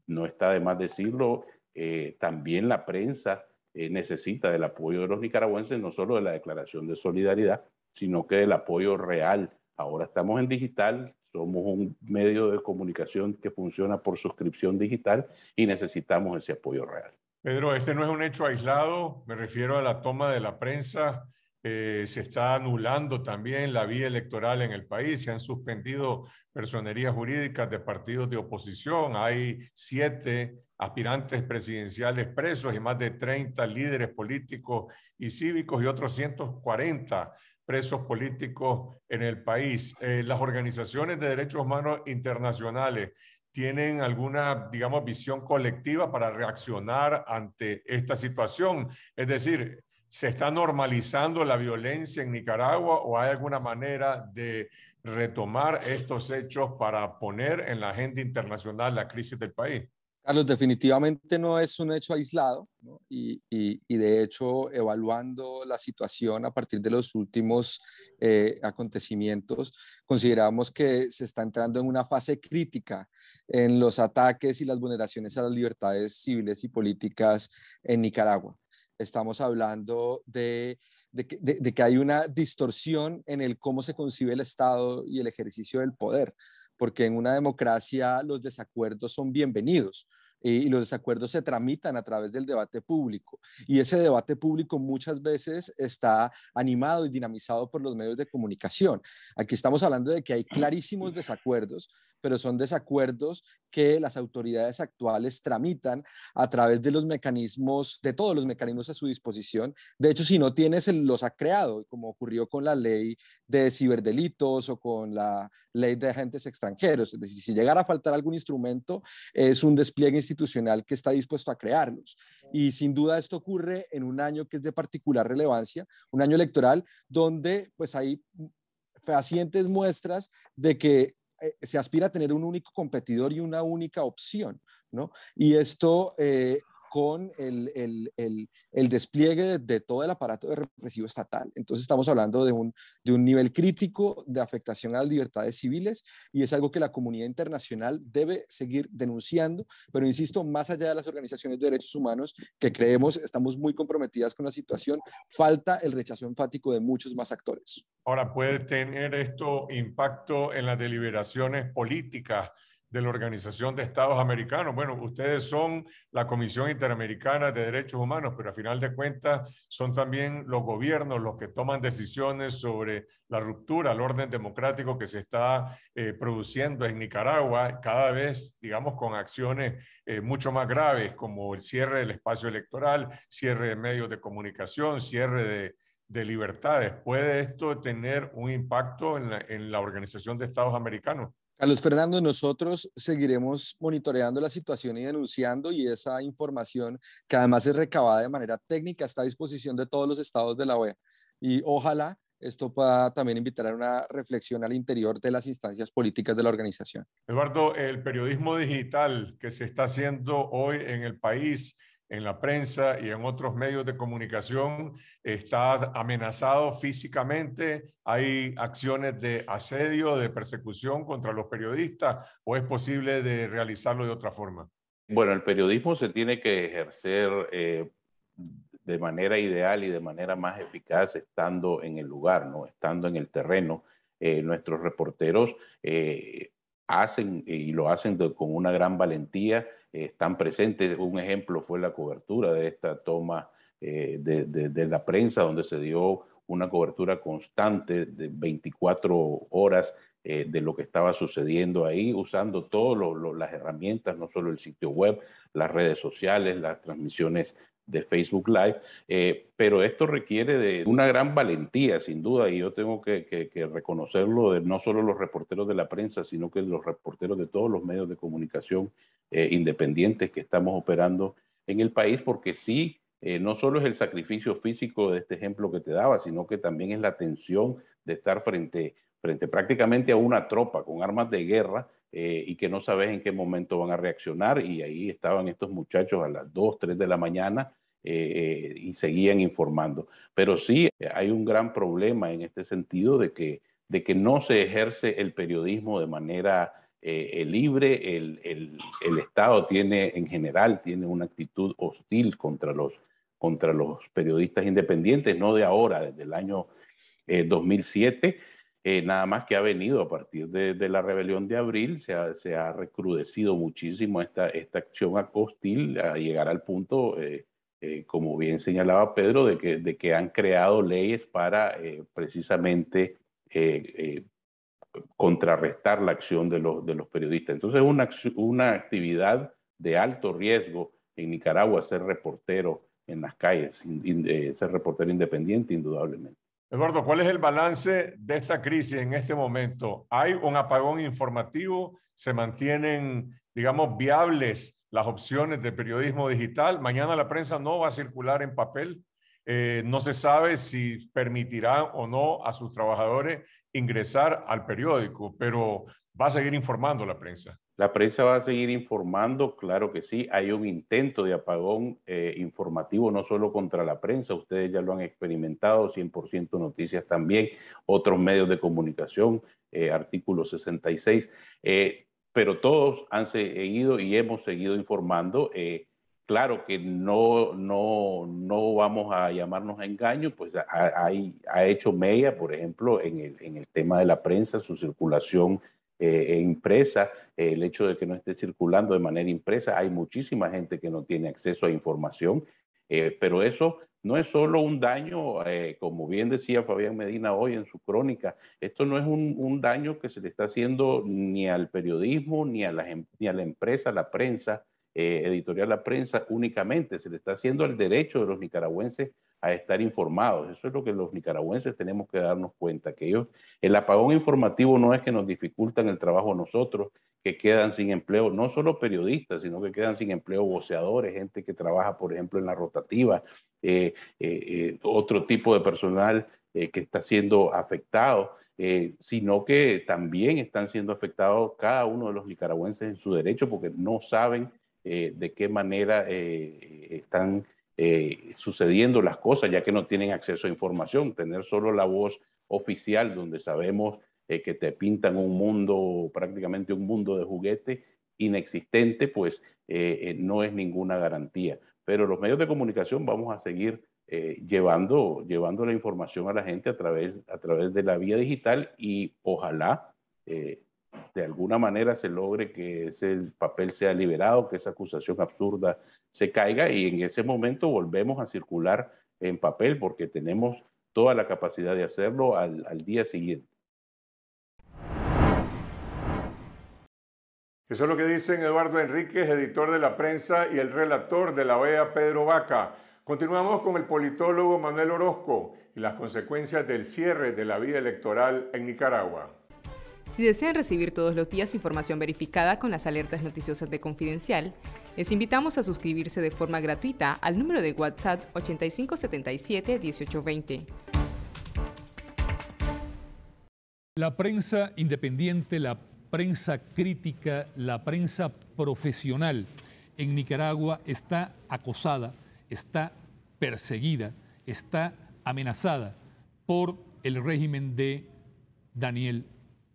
no está de más decirlo, eh, también la prensa eh, necesita del apoyo de los nicaragüenses, no solo de la declaración de solidaridad, sino que del apoyo real. Ahora estamos en digital, somos un medio de comunicación que funciona por suscripción digital y necesitamos ese apoyo real. Pedro, este no es un hecho aislado, me refiero a la toma de la prensa eh, se está anulando también la vía electoral en el país, se han suspendido personerías jurídicas de partidos de oposición, hay siete aspirantes presidenciales presos y más de 30 líderes políticos y cívicos y otros 140 presos políticos en el país. Eh, las organizaciones de derechos humanos internacionales tienen alguna, digamos, visión colectiva para reaccionar ante esta situación. Es decir, ¿Se está normalizando la violencia en Nicaragua o hay alguna manera de retomar estos hechos para poner en la agenda internacional la crisis del país? Carlos, definitivamente no es un hecho aislado y, de hecho evaluando la situación a partir de los últimos eh, acontecimientos, consideramos que se está entrando en una fase crítica en los ataques y las vulneraciones a las libertades civiles y políticas en Nicaragua estamos hablando de, que hay una distorsión en el cómo se concibe el Estado y el ejercicio del poder, porque en una democracia los desacuerdos son bienvenidos eh, y los desacuerdos se tramitan a través del debate público. Y ese debate público muchas veces está animado y dinamizado por los medios de comunicación. Aquí estamos hablando de que hay clarísimos desacuerdos, pero son desacuerdos que las autoridades actuales tramitan a través de los mecanismos, de todos los mecanismos a su disposición. De hecho, si no tienes, los ha creado, como ocurrió con la ley de ciberdelitos o con la ley de agentes extranjeros. Es decir, si llegara a faltar algún instrumento, es un despliegue institucional que está dispuesto a crearlos. Y sin duda esto ocurre en un año que es de particular relevancia, un año electoral, donde pues hay fehacientes muestras de que eh, se aspira a tener un único competidor y una única opción, ¿no? Y esto eh, con el, despliegue de, todo el aparato de represivo estatal. Entonces estamos hablando de un, de un nivel crítico de afectación a las libertades civiles y es algo que la comunidad internacional debe seguir denunciando, pero insisto, más allá de las organizaciones de derechos humanos que creemos estamos muy comprometidas con la situación, falta el rechazo enfático de muchos más actores. Ahora, ¿puede tener esto impacto en las deliberaciones políticas? de la Organización de Estados Americanos. Bueno, ustedes son la Comisión Interamericana de Derechos Humanos, pero a final de cuentas son también los gobiernos los que toman decisiones sobre la ruptura al orden democrático que se está eh, produciendo en Nicaragua, cada vez, digamos, con acciones eh, mucho más graves como el cierre del espacio electoral, cierre de medios de comunicación, cierre de, libertades. ¿Puede esto tener un impacto en la Organización de Estados Americanos? Carlos Fernando, nosotros seguiremos monitoreando la situación y denunciando y esa información que además es recabada de manera técnica está a disposición de todos los estados de la OEA. Y ojalá esto pueda también invitar a una reflexión al interior de las instancias políticas de la organización. Eduardo, el periodismo digital que se está haciendo hoy en el país en la prensa y en otros medios de comunicación, está amenazado físicamente, hay acciones de asedio, de persecución contra los periodistas, o es posible de realizarlo de otra forma? Bueno, el periodismo se tiene que ejercer eh, de manera ideal y de manera más eficaz estando en el lugar, ¿no? estando en el terreno. Eh, nuestros reporteros eh, hacen y lo hacen con una gran valentía eh, están presentes. Un ejemplo fue la cobertura de esta toma eh, de, de, la prensa, donde se dio una cobertura constante de 24 horas eh, de lo que estaba sucediendo ahí, usando todas las herramientas, no solo el sitio web, las redes sociales, las transmisiones de Facebook Live, eh, pero esto requiere de una gran valentía, sin duda, y yo tengo que, reconocerlo no solo los reporteros de la prensa, sino que los reporteros de todos los medios de comunicación eh, independientes que estamos operando en el país, porque sí, eh, no solo es el sacrificio físico de este ejemplo que te daba, sino que también es la tensión de estar frente, frente prácticamente a una tropa con armas de guerra, y que no sabes en qué momento van a reaccionar. Y ahí estaban estos muchachos a las 2, 3 de la mañana eh, y seguían informando. Pero sí hay un gran problema en este sentido de que, de que no se ejerce el periodismo de manera eh, eh, libre. El, el, Estado tiene, en general, tiene una actitud hostil contra los, contra los periodistas independientes, no de ahora, desde el año 2007. nada más que ha venido a partir de, la rebelión de abril, se ha, se ha recrudecido muchísimo esta, esta acción hostil a llegar al punto eh, como bien señalaba Pedro, de que, han creado leyes para eh, precisamente eh, contrarrestar la acción de los, periodistas. Entonces, es una actividad de alto riesgo en Nicaragua ser reportero en las calles, ser reportero independiente, indudablemente. Eduardo, ¿cuál es el balance de esta crisis en este momento? ¿Hay un apagón informativo? ¿Se mantienen, digamos, viables las opciones de periodismo digital. Mañana la prensa no va a circular en papel. Eh, no se sabe si permitirá o no a sus trabajadores ingresar al periódico, pero va a seguir informando la prensa. La prensa va a seguir informando, claro que sí. Hay un intento de apagón eh, informativo, no solo contra la prensa, ustedes ya lo han experimentado, 100% noticias también, otros medios de comunicación, eh, artículo 66. Eh, pero todos han seguido y hemos seguido informando. Eh, claro que no, no, vamos a llamarnos a engaño, pues ha, hecho media, por ejemplo, en el, tema de la prensa, su circulación eh, impresa, el hecho de que no esté circulando de manera impresa, hay muchísima gente que no tiene acceso a información, eh, pero eso no es solo un daño, eh, como bien decía Fabián Medina hoy en su crónica, esto no es un, daño que se le está haciendo ni al periodismo, ni a la, em, ni a la empresa, la prensa, eh, editorial La Prensa únicamente, se le está haciendo al derecho de los nicaragüenses a estar informados. Eso es lo que los nicaragüenses tenemos que darnos cuenta, que ellos, el apagón informativo no es que nos dificultan el trabajo a nosotros, que quedan sin empleo, no solo periodistas, sino que quedan sin empleo voceadores, gente que trabaja, por ejemplo, en la rotativa, eh, eh, eh, otro tipo de personal que está siendo afectado. sino que también están siendo afectados cada uno de los nicaragüenses en su derecho porque no saben de qué manera están eh, sucediendo las cosas, ya que no tienen acceso a información, tener solo la voz oficial donde sabemos eh, que te pintan un mundo, prácticamente un mundo de juguete inexistente, pues eh, no es ninguna garantía. Pero los medios de comunicación vamos a seguir llevando, llevando la información a la gente a través, a través de la vía digital y ojalá de alguna manera se logre que ese papel sea liberado, que esa acusación absurda se caiga y en ese momento volvemos a circular en papel porque tenemos toda la capacidad de hacerlo al, día siguiente. Eso es lo que dicen Eduardo Enríquez, editor de la prensa y el relator de la OEA, Pedro Vaca. Continuamos con el politólogo Manuel Orozco y las consecuencias del cierre de la vida electoral en Nicaragua. Si desean recibir todos los días información verificada con las alertas noticiosas de Confidencial, les invitamos a suscribirse de forma gratuita al número de WhatsApp 8577-1820. La prensa independiente, la prensa crítica, la prensa profesional en Nicaragua está acosada, está perseguida, está amenazada por el régimen de Daniel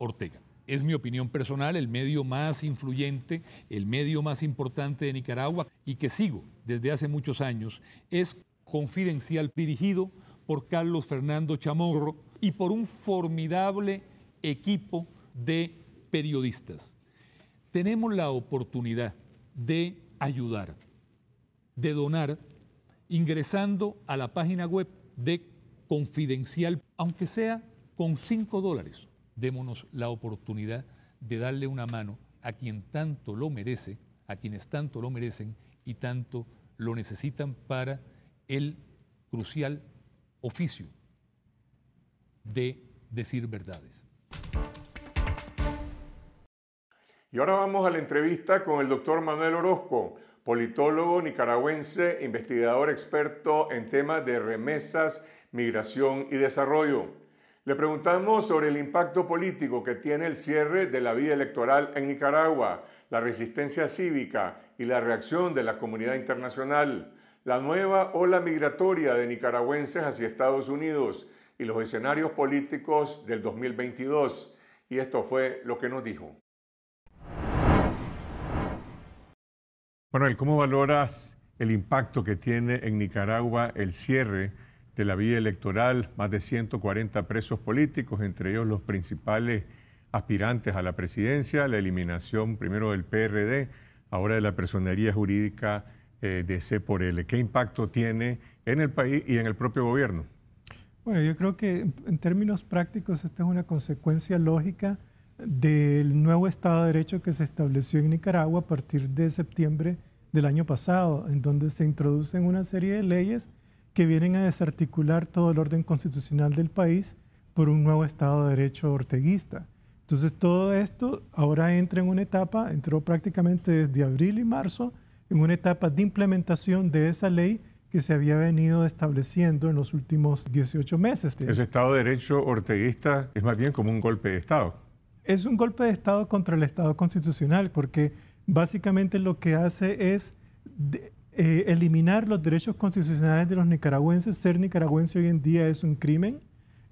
Ortega. Es mi opinión personal, el medio más influyente, el medio más importante de Nicaragua y que sigo desde hace muchos años, es Confidencial, dirigido por Carlos Fernando Chamorro y por un formidable equipo de periodistas. Tenemos la oportunidad de ayudar, de donar, ingresando a la página web de Confidencial, aunque sea con 5 dólares démonos la oportunidad de darle una mano a quien tanto lo merece, a quienes tanto lo merecen y tanto lo necesitan para el crucial oficio de decir verdades. Y ahora vamos a la entrevista con el doctor Manuel Orozco, politólogo nicaragüense, investigador experto en temas de remesas, migración y desarrollo. Le preguntamos sobre el impacto político que tiene el cierre de la vía electoral en Nicaragua, la resistencia cívica y la reacción de la comunidad internacional, la nueva ola migratoria de nicaragüenses hacia Estados Unidos y los escenarios políticos del 2022. Y esto fue lo que nos dijo. Manuel, ¿cómo valoras el impacto que tiene en Nicaragua el cierre? de la vía electoral, más de 140 presos políticos, entre ellos los principales aspirantes a la presidencia, la eliminación primero del PRD, ahora de la personería jurídica eh, de C por L. ¿Qué impacto tiene en el país y en el propio gobierno? Bueno, yo creo que en términos prácticos esta es una consecuencia lógica del nuevo Estado de Derecho que se estableció en Nicaragua a partir de septiembre del año pasado, en donde se introducen una serie de leyes que vienen a desarticular todo el orden constitucional del país por un nuevo Estado de Derecho orteguista. Entonces todo esto ahora entra en una etapa, entró prácticamente desde abril y marzo, en una etapa de implementación de esa ley que se había venido estableciendo en los últimos 18 meses. Ese Estado de Derecho orteguista es más bien como un golpe de Estado. Es un golpe de Estado contra el Estado constitucional, porque básicamente lo que hace es eh, eliminar los derechos constitucionales de los nicaragüenses. Ser nicaragüense hoy en día es un crimen.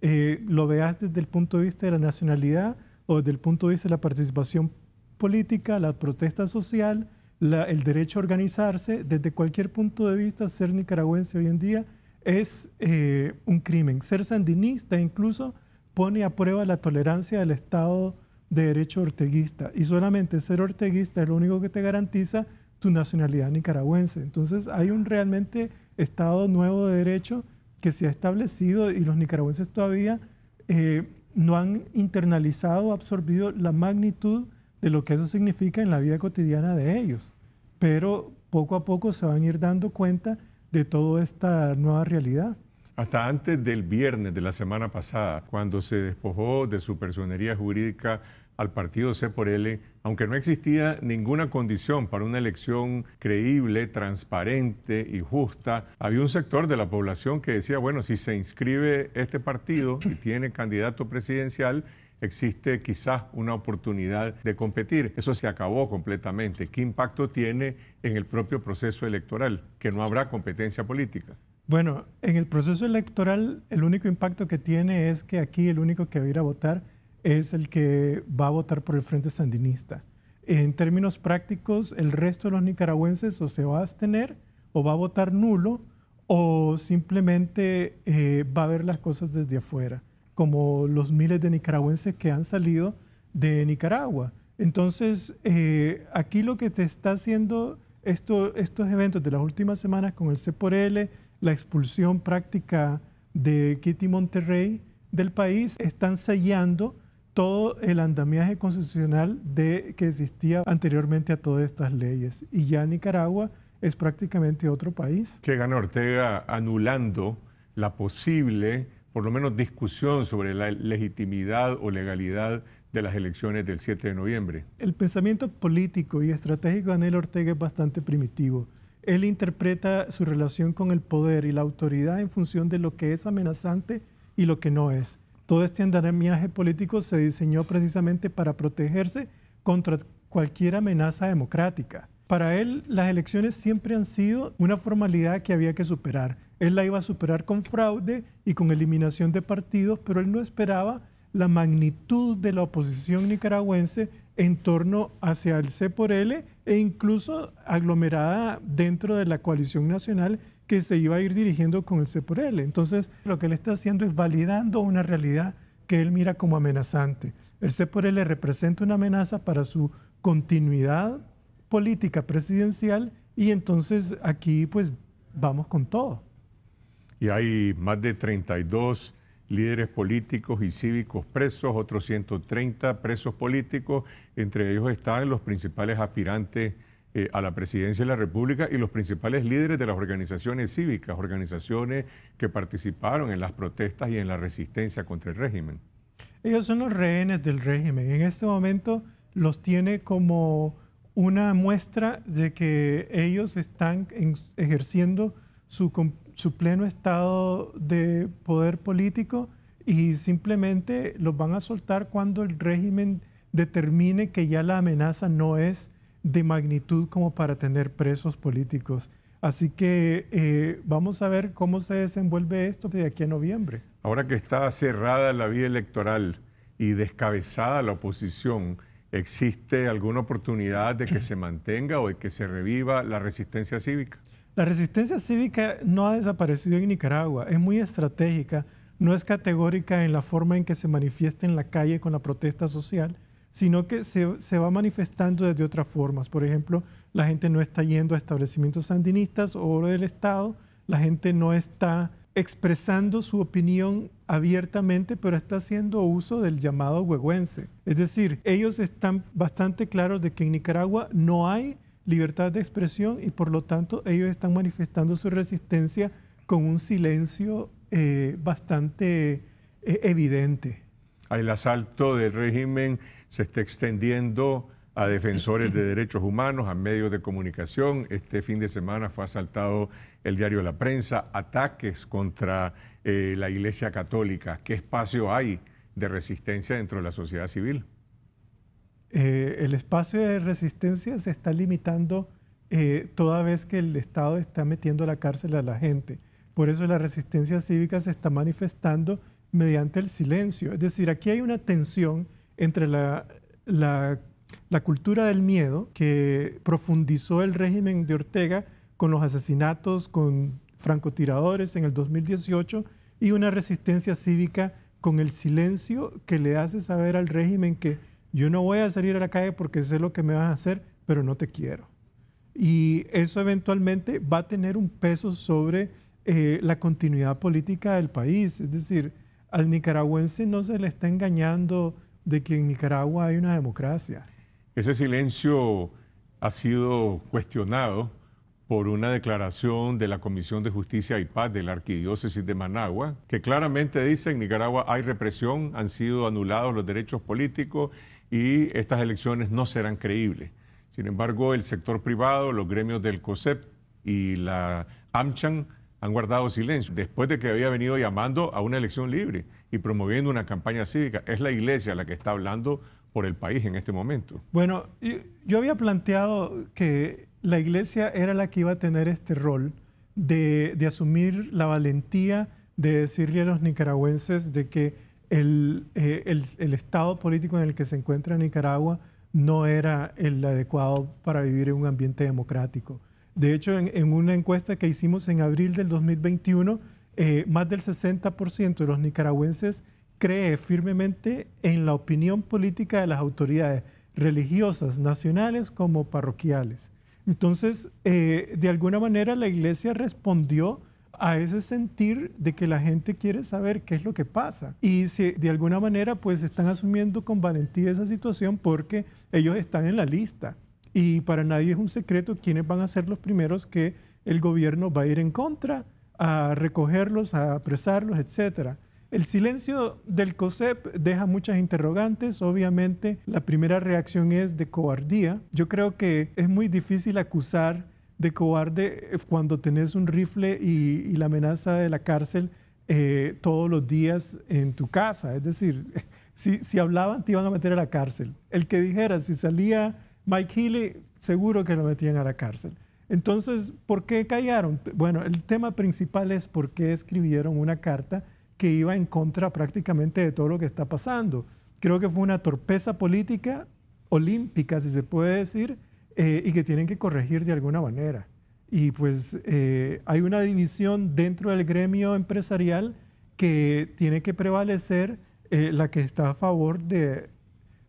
Eh, lo veas desde el punto de vista de la nacionalidad o desde el punto de vista de la participación política, la protesta social, el derecho a organizarse, desde cualquier punto de vista, ser nicaragüense hoy en día es eh, un crimen. Ser sandinista incluso pone a prueba la tolerancia del Estado de derecho orteguista. Y solamente ser orteguista es lo único que te garantiza tu nacionalidad nicaragüense. Entonces hay un realmente Estado nuevo de derecho que se ha establecido y los nicaragüenses todavía eh, no han internalizado, absorbido la magnitud de lo que eso significa en la vida cotidiana de ellos. Pero poco a poco se van a ir dando cuenta de toda esta nueva realidad. Hasta antes del viernes de la semana pasada, cuando se despojó de su personería jurídica al partido C por L, aunque no existía ninguna condición para una elección creíble, transparente y justa, había un sector de la población que decía, bueno, si se inscribe este partido y tiene candidato presidencial, existe quizás una oportunidad de competir. Eso se acabó completamente. ¿Qué impacto tiene en el propio proceso electoral? Que no habrá competencia política. Bueno, en el proceso electoral el único impacto que tiene es que aquí el único que va a ir a votar es el que va a votar por el Frente Sandinista. En términos prácticos, el resto de los nicaragüenses o se va a abstener o va a votar nulo o simplemente eh, va a ver las cosas desde afuera, como los miles de nicaragüenses que han salido de Nicaragua. Entonces, eh, aquí lo que te está haciendo estos eventos de las últimas semanas con el C por la expulsión práctica de Kitty Monterrey del país, están sellando todo el andamiaje constitucional de, que existía anteriormente a todas estas leyes. Y ya Nicaragua es prácticamente otro país. Que gana Ortega anulando la posible, por lo menos, discusión sobre la legitimidad o legalidad de las elecciones del 7 de noviembre. El pensamiento político y estratégico de Daniel Ortega es bastante primitivo. Él interpreta su relación con el poder y la autoridad en función de lo que es amenazante y lo que no es. Todo este andamiaje político se diseñó precisamente para protegerse contra cualquier amenaza democrática. Para él, las elecciones siempre han sido una formalidad que había que superar. Él la iba a superar con fraude y con eliminación de partidos, pero él no esperaba la magnitud de la oposición nicaragüense en torno hacia el C por e incluso aglomerada dentro de la coalición nacional que se iba a ir dirigiendo con el C Entonces, lo que él está haciendo es validando una realidad que él mira como amenazante. El C representa una amenaza para su continuidad política presidencial y entonces aquí pues vamos con todo. Y hay más de 32 líderes políticos y cívicos presos, otros 130 presos políticos, entre ellos están los principales aspirantes eh, a la presidencia de la República y los principales líderes de las organizaciones cívicas, organizaciones que participaron en las protestas y en la resistencia contra el régimen. Ellos son los rehenes del régimen. En este momento los tiene como una muestra de que ellos están ejerciendo su pleno estado de poder político y simplemente los van a soltar cuando el régimen determine que ya la amenaza no es de magnitud como para tener presos políticos. Así que eh, vamos a ver cómo se desenvuelve esto de aquí a noviembre. Ahora que está cerrada la vía electoral y descabezada la oposición, ¿existe alguna oportunidad de que se mantenga o de que se reviva la resistencia cívica? La resistencia cívica no ha desaparecido en Nicaragua, es muy estratégica, no es categórica en la forma en que se manifiesta en la calle con la protesta social, sino que se, va manifestando desde otras formas. Por ejemplo, la gente no está yendo a establecimientos sandinistas o del Estado, la gente no está expresando su opinión abiertamente, pero está haciendo uso del llamado huehuense. Es decir, ellos están bastante claros de que en Nicaragua no hay libertad de expresión y por lo tanto ellos están manifestando su resistencia con un silencio eh, bastante eh, evidente. El asalto del régimen se está extendiendo a defensores de derechos humanos, a medios de comunicación. Este fin de semana fue asaltado el diario La Prensa, ataques contra eh, la Iglesia Católica. ¿Qué espacio hay de resistencia dentro de la sociedad civil? Eh, el espacio de resistencia se está limitando eh, toda vez que el Estado está metiendo a la cárcel a la gente. Por eso la resistencia cívica se está manifestando mediante el silencio. Es decir, aquí hay una tensión entre la, la, cultura del miedo que profundizó el régimen de Ortega con los asesinatos, con francotiradores en el 2018 y una resistencia cívica con el silencio que le hace saber al régimen que yo no voy a salir a la calle porque sé lo que me vas a hacer, pero no te quiero. Y eso eventualmente va a tener un peso sobre eh, la continuidad política del país. Es decir, al nicaragüense no se le está engañando de que en Nicaragua hay una democracia. Ese silencio ha sido cuestionado por una declaración de la Comisión de Justicia y Paz de la Arquidiócesis de Managua, que claramente dice en Nicaragua hay represión, han sido anulados los derechos políticos y estas elecciones no serán creíbles. Sin embargo, el sector privado, los gremios del COSEP y la AMCHAN han guardado silencio después de que había venido llamando a una elección libre y promoviendo una campaña cívica. Es la iglesia la que está hablando por el país en este momento. Bueno, yo había planteado que la iglesia era la que iba a tener este rol de, asumir la valentía de decirle a los nicaragüenses de que eh, el estado político en el que se encuentra Nicaragua no era el adecuado para vivir en un ambiente democrático de hecho, en, una encuesta que hicimos en abril del 2021, eh, más del 60% de los nicaragüenses cree firmemente en la opinión política de las autoridades religiosas, nacionales como parroquiales. Entonces, eh, de alguna manera la iglesia respondió a ese sentir de que la gente quiere saber qué es lo que pasa. Y si de alguna manera pues están asumiendo con valentía esa situación porque ellos están en la lista. Y para nadie es un secreto quiénes van a ser los primeros que el gobierno va a ir en contra, a recogerlos, a apresarlos, etc. El silencio del COSEP deja muchas interrogantes. Obviamente, la primera reacción es de cobardía. Yo creo que es muy difícil acusar de cobarde cuando tenés un rifle y, la amenaza de la cárcel eh, todos los días en tu casa. Es decir, si, si hablaban te iban a meter a la cárcel. El que dijera si salía Mike Healy seguro que lo metían a la cárcel. Entonces, ¿por qué callaron? Bueno, el tema principal es por qué escribieron una carta que iba en contra prácticamente de todo lo que está pasando. Creo que fue una torpeza política olímpica, si se puede decir, eh, y que tienen que corregir de alguna manera. Y pues eh, hay una división dentro del gremio empresarial que tiene que prevalecer eh, la que está a favor de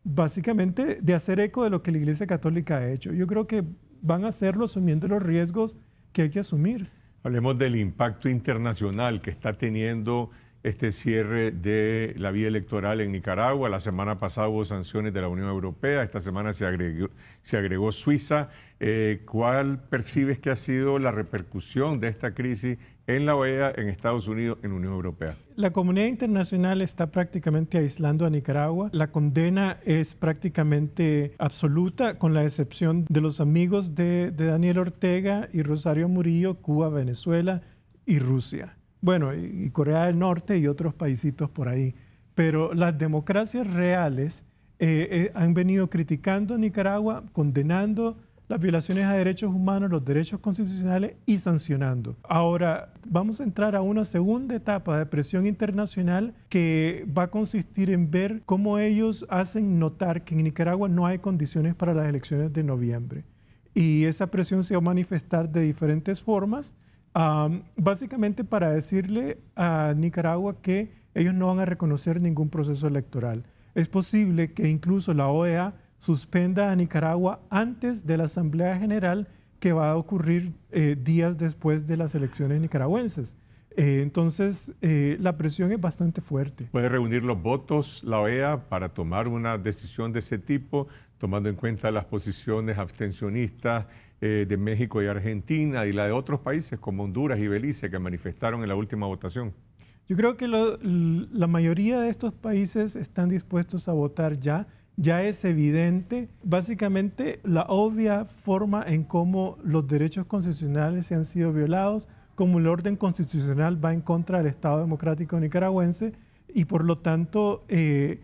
básicamente de hacer eco de lo que la Iglesia Católica ha hecho. Yo creo que van a hacerlo asumiendo los riesgos que hay que asumir. Hablemos del impacto internacional que está teniendo este cierre de la vía electoral en Nicaragua. La semana pasada hubo sanciones de la Unión Europea, esta semana se agregó, Suiza. Eh, ¿Cuál percibes que ha sido la repercusión de esta crisis en La OEA, en Estados Unidos, en Unión Europea. La comunidad internacional está prácticamente aislando a Nicaragua. La condena es prácticamente absoluta, con la excepción de los amigos de, Daniel Ortega y Rosario Murillo, Cuba, Venezuela y Rusia. Bueno, y, Corea del Norte y otros paisitos por ahí. Pero las democracias reales eh, eh, han venido criticando a Nicaragua, condenando las violaciones a derechos humanos, los derechos constitucionales y sancionando. Ahora, vamos a entrar a una segunda etapa de presión internacional que va a consistir en ver cómo ellos hacen notar que en Nicaragua no hay condiciones para las elecciones de noviembre. Y esa presión se va a manifestar de diferentes formas, básicamente para decirle a Nicaragua que ellos no van a reconocer ningún proceso electoral. Es posible que incluso la OEA suspenda a Nicaragua antes de la Asamblea General que va a ocurrir eh, días después de las elecciones nicaragüenses. Eh, entonces, eh, la presión es bastante fuerte. Puede reunir los votos la OEA para tomar una decisión de ese tipo, tomando en cuenta las posiciones abstencionistas de México y Argentina y la de otros países como Honduras y Belice que manifestaron en la última votación. Yo creo que la mayoría de estos países están dispuestos a votar ya ya es evidente básicamente la obvia forma en cómo los derechos constitucionales se han sido violados, cómo el orden constitucional va en contra del Estado democrático nicaragüense y por lo tanto eh,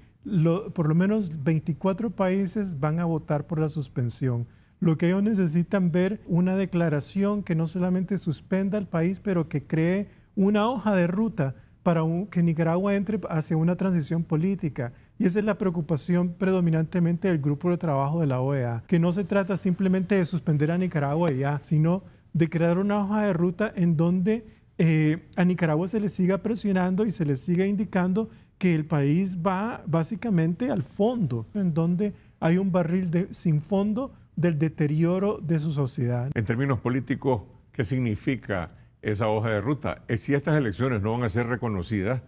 por lo menos 24 países van a votar por la suspensión. Lo que ellos necesitan ver una declaración que no solamente suspenda al país, pero que cree una hoja de ruta para un, que Nicaragua entre hacia una transición política. Y esa es la preocupación predominantemente del grupo de trabajo de la OEA, que no se trata simplemente de suspender a Nicaragua ya, sino de crear una hoja de ruta en donde eh, a Nicaragua se le siga presionando y se le siga indicando que el país va básicamente al fondo, en donde hay un barril sin fondo del deterioro de su sociedad. En términos políticos, ¿qué significa esa hoja de ruta. Eh, si estas elecciones no van a ser reconocidas,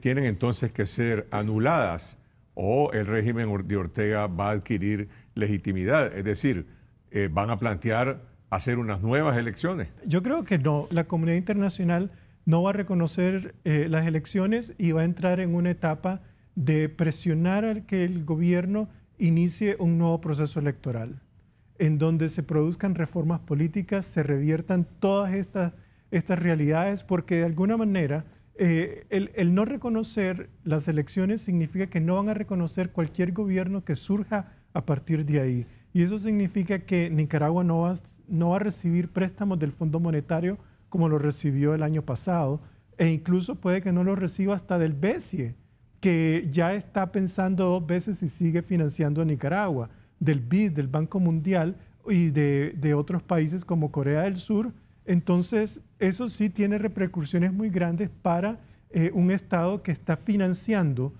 tienen entonces que ser anuladas o el régimen de Ortega va a adquirir legitimidad, es decir, eh, van a plantear hacer unas nuevas elecciones. Yo creo que no, la comunidad internacional no va a reconocer eh, las elecciones y va a entrar en una etapa de presionar al que el gobierno inicie un nuevo proceso electoral, en donde se produzcan reformas políticas, se reviertan todas estas estas realidades porque de alguna manera eh, el, no reconocer las elecciones significa que no van a reconocer cualquier gobierno que surja a partir de ahí. Y eso significa que Nicaragua no va, a recibir préstamos del Fondo Monetario como lo recibió el año pasado, e incluso puede que no lo reciba hasta del BESIE, que ya está pensando dos veces si sigue financiando a Nicaragua, del BID, del Banco Mundial y de otros países como Corea del Sur, entonces, eso sí tiene repercusiones muy grandes para eh, un Estado que está financiando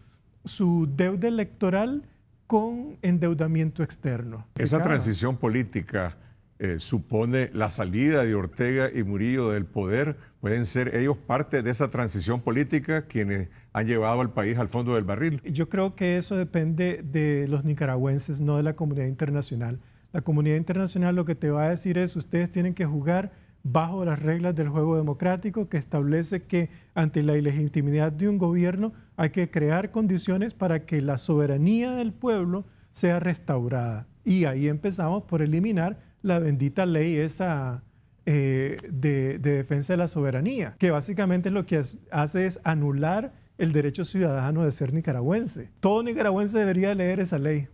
su deuda electoral con endeudamiento externo. Esa transición política eh, supone la salida de Ortega y Murillo del poder. ¿Pueden ser ellos parte de esa transición política quienes han llevado al país al fondo del barril? Yo creo que eso depende de los nicaragüenses, no de la comunidad internacional. La comunidad internacional lo que te va a decir es ustedes tienen que jugar bajo las reglas del juego democrático que establece que ante la ilegitimidad de un gobierno hay que crear condiciones para que la soberanía del pueblo sea restaurada. Y ahí empezamos por eliminar la bendita ley esa eh, de, defensa de la soberanía, que básicamente lo que hace es anular el derecho ciudadano de ser nicaragüense. Todo nicaragüense debería leer esa ley.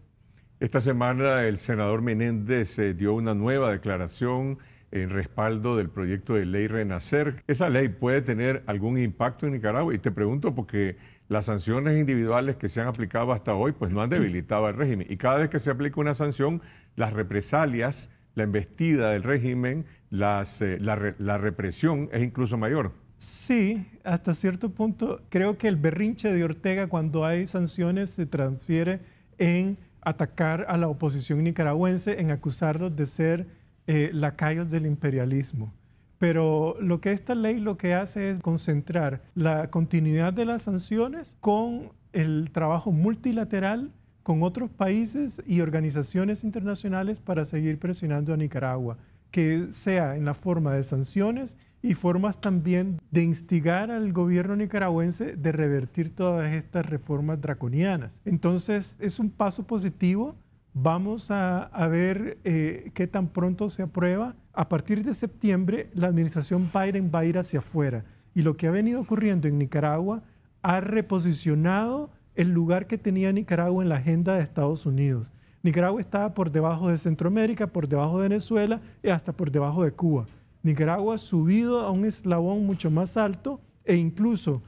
Esta semana el senador Menéndez eh, dio una nueva declaración en respaldo del proyecto de ley Renacer. ¿Esa ley puede tener algún impacto en Nicaragua? Y te pregunto porque las sanciones individuales que se han aplicado hasta hoy pues no han debilitado al régimen. Y cada vez que se aplica una sanción, las represalias, la embestida del régimen, las, eh, la, la represión es incluso mayor. Sí, hasta cierto punto creo que el berrinche de Ortega cuando hay sanciones se transfiere en atacar a la oposición nicaragüense, en acusarlos de ser eh, lacayos del imperialismo. Pero lo que esta ley lo que hace es concentrar la continuidad de las sanciones con el trabajo multilateral con otros países y organizaciones internacionales para seguir presionando a Nicaragua, que sea en la forma de sanciones y formas también de instigar al gobierno nicaragüense de revertir todas estas reformas draconianas. Entonces es un paso positivo Vamos a, ver eh, qué tan pronto se aprueba. A partir de septiembre, la administración Biden va a ir hacia afuera. Y lo que ha venido ocurriendo en Nicaragua ha reposicionado el lugar que tenía Nicaragua en la agenda de Estados Unidos. Nicaragua estaba por debajo de Centroamérica, por debajo de Venezuela y hasta por debajo de Cuba. Nicaragua ha subido a un eslabón mucho más alto e incluso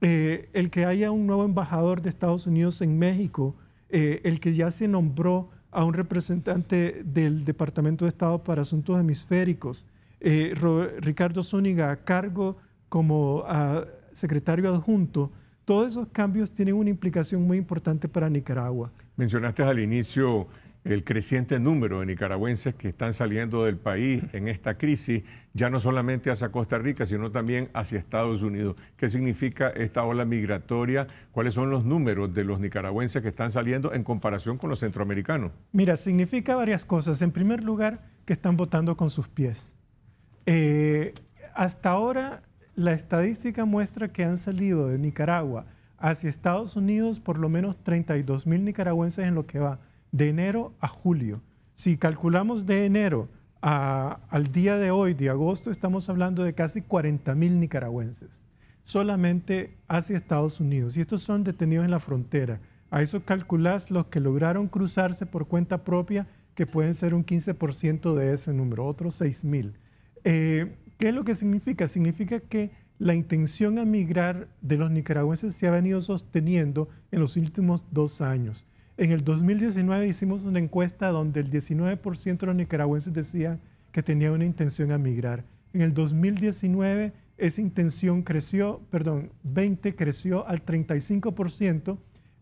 eh, el que haya un nuevo embajador de Estados Unidos en México eh, el que ya se nombró a un representante del Departamento de Estado para Asuntos Hemisféricos, eh, Ricardo Zúñiga, a cargo como secretario adjunto, todos esos cambios tienen una implicación muy importante para Nicaragua. Mencionaste al inicio el creciente número de nicaragüenses que están saliendo del país en esta crisis, ya no solamente hacia Costa Rica, sino también hacia Estados Unidos. ¿Qué significa esta ola migratoria? ¿Cuáles son los números de los nicaragüenses que están saliendo en comparación con los centroamericanos? Mira, significa varias cosas. En primer lugar, que están votando con sus pies. Eh, hasta ahora, la estadística muestra que han salido de Nicaragua hacia Estados Unidos por lo menos 32 mil nicaragüenses en lo que va de enero a julio. Si calculamos de enero al día de hoy, de agosto, estamos hablando de casi 40 mil nicaragüenses, solamente hacia Estados Unidos. Y estos son detenidos en la frontera. A eso calculas los que lograron cruzarse por cuenta propia, que pueden ser un 15% de ese número, otros 6 mil. Eh, ¿Qué es lo que significa? Significa que la intención a migrar de los nicaragüenses se ha venido sosteniendo en los últimos dos años. En el 2019 hicimos una encuesta donde el 19% de los nicaragüenses decían que tenían una intención a migrar. En el 2019 esa intención creció, perdón, 20 creció al 35%.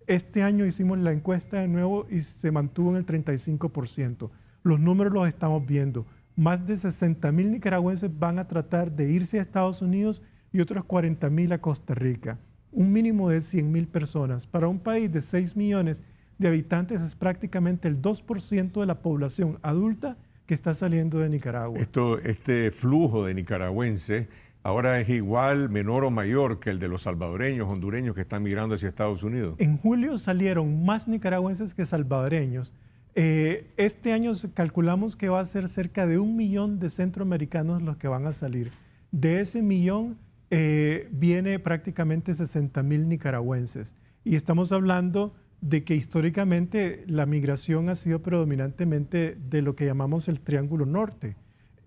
Este año hicimos la encuesta de nuevo y se mantuvo en el 35%. Los números los estamos viendo. Más de 60 mil nicaragüenses van a tratar de irse a Estados Unidos y otros 40 mil a Costa Rica. Un mínimo de 100 mil personas. Para un país de 6 millones de habitantes es prácticamente el 2% de la población adulta que está saliendo de Nicaragua. Esto, este flujo de nicaragüenses ahora es igual, menor o mayor que el de los salvadoreños, hondureños que están migrando hacia Estados Unidos. En julio salieron más nicaragüenses que salvadoreños. Eh, este año calculamos que va a ser cerca de un millón de centroamericanos los que van a salir. De ese millón eh, viene prácticamente 60 mil nicaragüenses. Y estamos hablando de que históricamente la migración ha sido predominantemente de lo que llamamos el Triángulo Norte.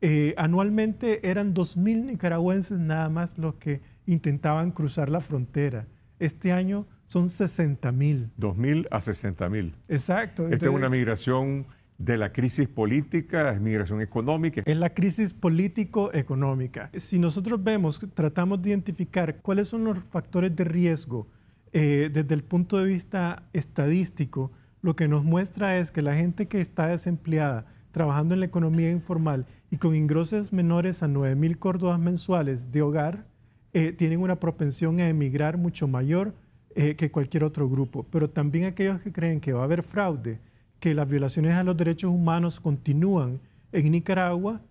Eh, anualmente eran 2.000 nicaragüenses nada más los que intentaban cruzar la frontera. Este año son 60.000. 2.000 a 60.000. Exacto. Esta es una migración de la crisis política, es migración económica. Es la crisis político-económica. Si nosotros vemos, tratamos de identificar cuáles son los factores de riesgo eh, desde el punto de vista estadístico, lo que nos muestra es que la gente que está desempleada, trabajando en la economía informal y con ingresos menores a 9 mil córdobas mensuales de hogar, eh, tienen una propensión a emigrar mucho mayor eh, que cualquier otro grupo. Pero también aquellos que creen que va a haber fraude, que las violaciones a los derechos humanos continúan en Nicaragua,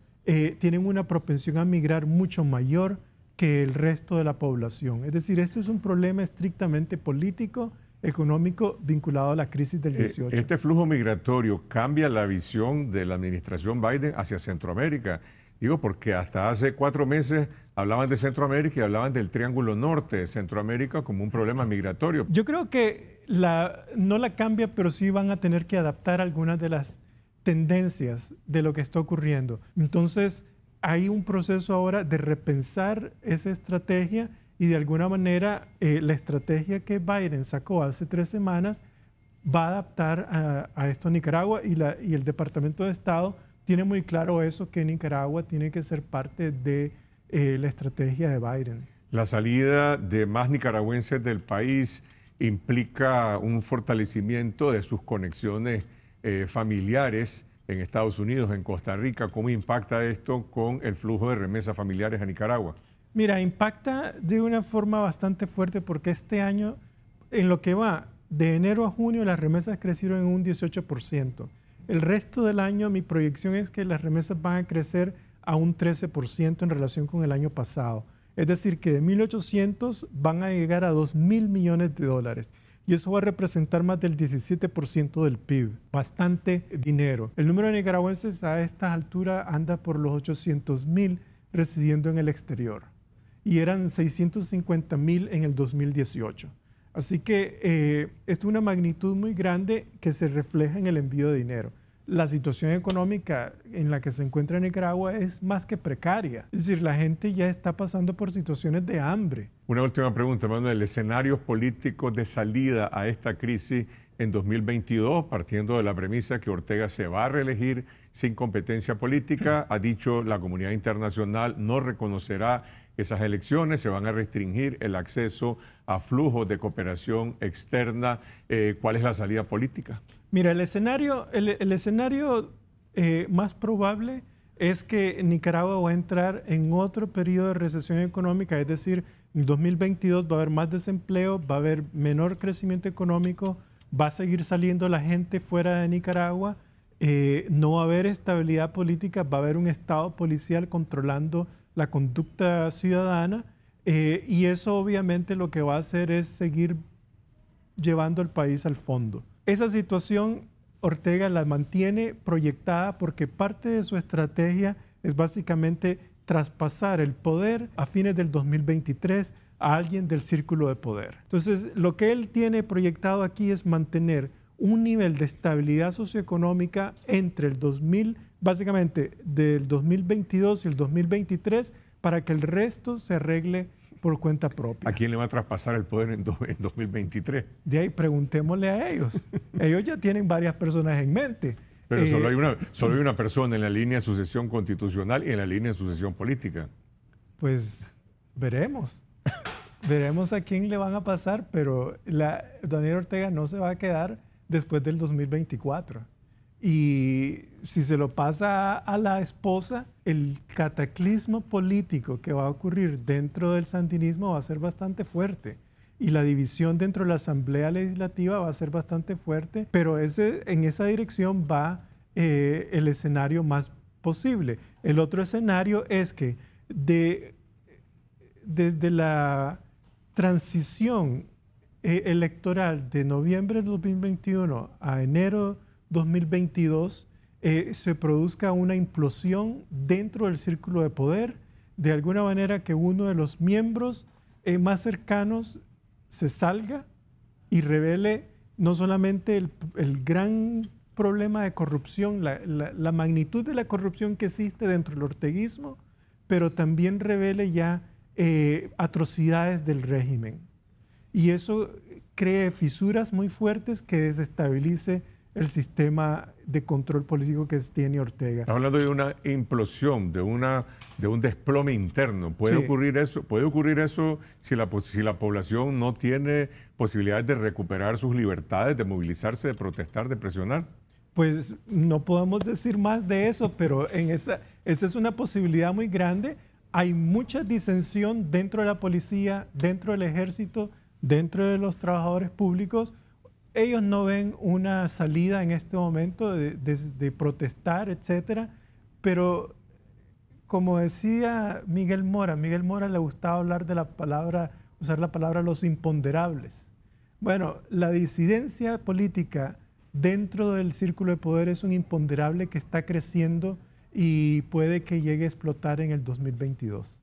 tienen una propensión a emigrar mucho mayor que el resto de la población. Es decir, este es un problema estrictamente político, económico, vinculado a la crisis del 18. Eh, este flujo migratorio cambia la visión de la administración Biden hacia Centroamérica. Digo, porque hasta hace cuatro meses hablaban de Centroamérica y hablaban del Triángulo Norte de Centroamérica como un problema migratorio. Yo creo que la, no la cambia, pero sí van a tener que adaptar algunas de las tendencias de lo que está ocurriendo. Entonces, hay un proceso ahora de repensar esa estrategia y de alguna manera eh, la estrategia que Biden sacó hace tres semanas va a adaptar a, esto Nicaragua y, el Departamento de Estado tiene muy claro eso, que Nicaragua tiene que ser parte de eh, la estrategia de Biden. La salida de más nicaragüenses del país implica un fortalecimiento de sus conexiones eh, familiares en Estados Unidos, en Costa Rica. ¿Cómo impacta esto con el flujo de remesas familiares a Nicaragua? Mira, impacta de una forma bastante fuerte porque este año, en lo que va de enero a junio, las remesas crecieron en un 18%. El resto del año, mi proyección es que las remesas van a crecer a un 13% en relación con el año pasado. Es decir, que de 1.800 van a llegar a 2.000 millones de dólares y eso va a representar más del 17% del PIB, bastante dinero. El número de nicaragüenses a estas alturas anda por los 800 mil residiendo en el exterior y eran 650 mil en el 2018. Así que eh, es una magnitud muy grande que se refleja en el envío de dinero. La situación económica en la que se encuentra Nicaragua es más que precaria. Es decir, la gente ya está pasando por situaciones de hambre una última pregunta, el escenario político de salida a esta crisis en 2022, partiendo de la premisa que Ortega se va a reelegir sin competencia política. Mm. Ha dicho la comunidad internacional no reconocerá esas elecciones, se van a restringir el acceso a flujos de cooperación externa. Eh, ¿Cuál es la salida política? Mira, el escenario, el, escenario eh, más probable es que Nicaragua va a entrar en otro periodo de recesión económica, es decir, en 2022 va a haber más desempleo, va a haber menor crecimiento económico, va a seguir saliendo la gente fuera de Nicaragua, eh, no va a haber estabilidad política, va a haber un Estado policial controlando la conducta ciudadana eh, y eso obviamente lo que va a hacer es seguir llevando al país al fondo. Esa situación Ortega la mantiene proyectada porque parte de su estrategia es básicamente traspasar el poder a fines del 2023 a alguien del círculo de poder. Entonces, lo que él tiene proyectado aquí es mantener un nivel de estabilidad socioeconómica entre el 2000, básicamente del 2022 y el 2023, para que el resto se arregle por cuenta propia. ¿A quién le va a traspasar el poder en, 2023? De ahí preguntémosle a ellos. ellos ya tienen varias personas en mente. Pero eh, solo, hay una, persona en la línea de sucesión constitucional y en la línea de sucesión política. Pues veremos. veremos a quién le van a pasar, pero la, Daniel Ortega no se va a quedar después del 2024. Y si se lo pasa a la esposa, el cataclismo político que va a ocurrir dentro del sandinismo va a ser bastante fuerte. Y la división dentro de la Asamblea Legislativa va a ser bastante fuerte, pero en esa dirección va eh, el escenario más posible. El otro escenario es que de, desde la transición eh, electoral de noviembre de 2021 a enero 2022 eh, se produzca una implosión dentro del círculo de poder, de alguna manera que uno de los miembros eh, más cercanos se salga y revele no solamente el, gran problema de corrupción, la, magnitud de la corrupción que existe dentro del orteguismo, pero también revele ya eh, atrocidades del régimen. Y eso cree fisuras muy fuertes que desestabilice el sistema de control político que tiene Ortega. Está hablando de una implosión, de, una, de un desplome interno. ¿Puede, ocurrir eso? ¿Puede ocurrir eso si la, la población no tiene posibilidades de recuperar sus libertades, de movilizarse, de protestar, de presionar? Pues no podemos decir más de eso, pero en esa, esa es una posibilidad muy grande. Hay mucha disensión dentro de la policía, dentro del ejército, dentro de los trabajadores públicos ellos no ven una salida en este momento de, protestar, etcétera, pero como decía Miguel Mora, Miguel Mora le gustaba hablar de la palabra, usar la palabra los imponderables. Bueno, la disidencia política dentro del círculo de poder es un imponderable que está creciendo y puede que llegue a explotar en el 2022.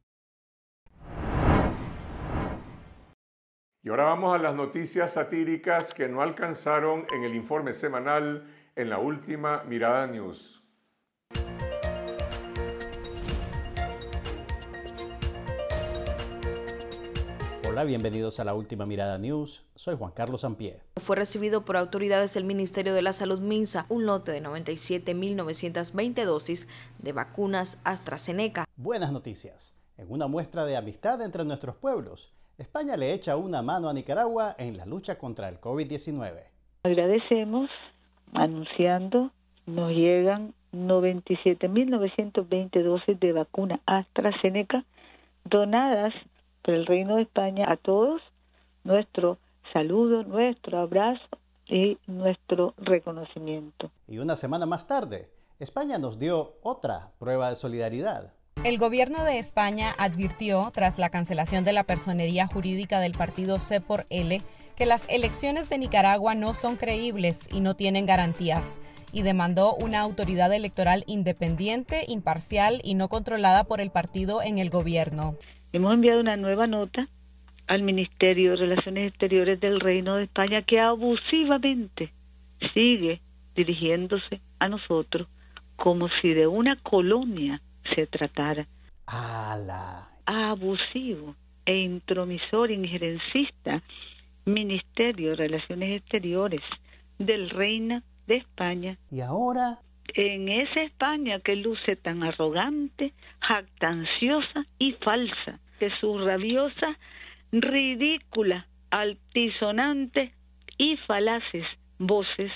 Y ahora vamos a las noticias satíricas que no alcanzaron en el informe semanal en la última Mirada News. Hola, bienvenidos a la última mirada News. Soy Juan Carlos Sampié. Fue recibido por autoridades del Ministerio de la Salud Minsa un lote de 97.920 dosis de vacunas AstraZeneca. Buenas noticias. En una muestra de amistad entre nuestros pueblos, España le echa una mano a Nicaragua en la lucha contra el COVID-19. Agradecemos anunciando, nos llegan 97.920 dosis de vacuna AstraZeneca donadas por el Reino de España a todos. Nuestro saludo, nuestro abrazo y nuestro reconocimiento. Y una semana más tarde, España nos dio otra prueba de solidaridad el gobierno de España advirtió, tras la cancelación de la personería jurídica del partido C por L, que las elecciones de Nicaragua no son creíbles y no tienen garantías, y demandó una autoridad electoral independiente, imparcial y no controlada por el partido en el gobierno. Hemos enviado una nueva nota al Ministerio de Relaciones Exteriores del Reino de España que abusivamente sigue dirigiéndose a nosotros como si de una colonia se tratara. la Abusivo e intromisor injerencista, Ministerio de Relaciones Exteriores del Reino de España. ¿Y ahora? En esa España que luce tan arrogante, jactanciosa y falsa, de su rabiosa, ridícula, altisonante y falaces voces.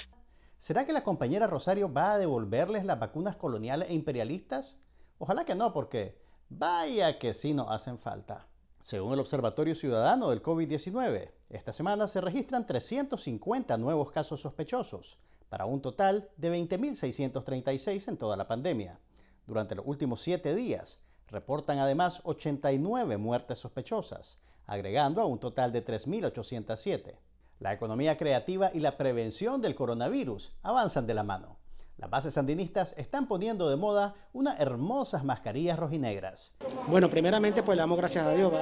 ¿Será que la compañera Rosario va a devolverles las vacunas coloniales e imperialistas? Ojalá que no, porque vaya que sí nos hacen falta. Según el Observatorio Ciudadano del COVID-19, esta semana se registran 350 nuevos casos sospechosos, para un total de 20.636 en toda la pandemia. Durante los últimos siete días, reportan además 89 muertes sospechosas, agregando a un total de 3.807. La economía creativa y la prevención del coronavirus avanzan de la mano. Las bases sandinistas están poniendo de moda unas hermosas mascarillas rojinegras. Bueno, primeramente pues le damos gracias a Dios.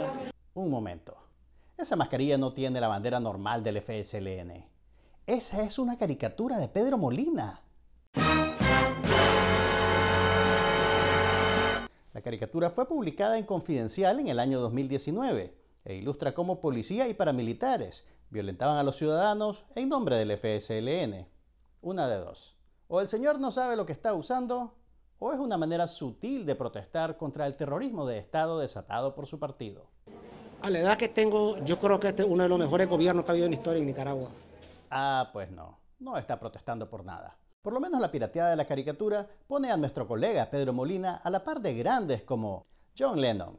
Un momento. Esa mascarilla no tiene la bandera normal del FSLN. Esa es una caricatura de Pedro Molina. La caricatura fue publicada en Confidencial en el año 2019 e ilustra cómo policía y paramilitares violentaban a los ciudadanos en nombre del FSLN. Una de dos. O el señor no sabe lo que está usando, o es una manera sutil de protestar contra el terrorismo de Estado desatado por su partido. A la edad que tengo, yo creo que este es uno de los mejores gobiernos que ha habido en la historia en Nicaragua. Ah, pues no, no está protestando por nada. Por lo menos la pirateada de la caricatura pone a nuestro colega Pedro Molina a la par de grandes como John Lennon.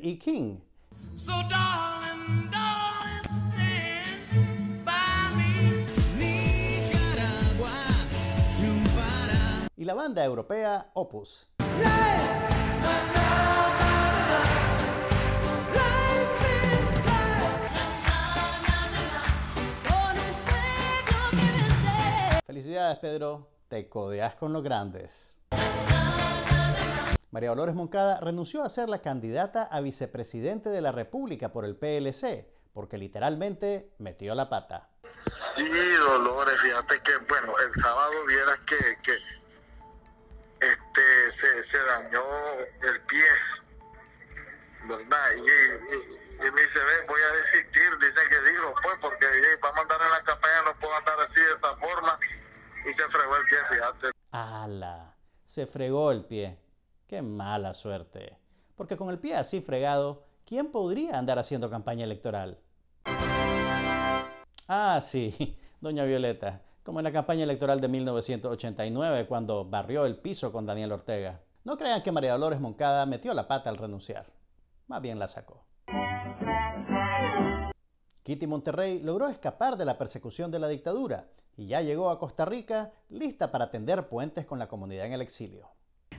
y e. King. Y la banda europea Opus. Felicidades, Pedro. Te codeas con los grandes. María Dolores Moncada renunció a ser la candidata a vicepresidente de la República por el PLC, porque literalmente metió la pata. Sí, Dolores, fíjate que, bueno, el sábado vieras que, este, se, dañó el pie, ¿verdad? Y, me dice, ve, voy a desistir, dice que digo, pues, porque vamos a andar en la campaña, no puedo andar así de esta forma, y se fregó el pie, fíjate. ¡Hala! Se fregó el pie. Qué mala suerte. Porque con el pie así fregado, ¿quién podría andar haciendo campaña electoral? Ah, sí, doña Violeta, como en la campaña electoral de 1989, cuando barrió el piso con Daniel Ortega. No crean que María Dolores Moncada metió la pata al renunciar. Más bien la sacó. Kitty Monterrey logró escapar de la persecución de la dictadura y ya llegó a Costa Rica lista para tender puentes con la comunidad en el exilio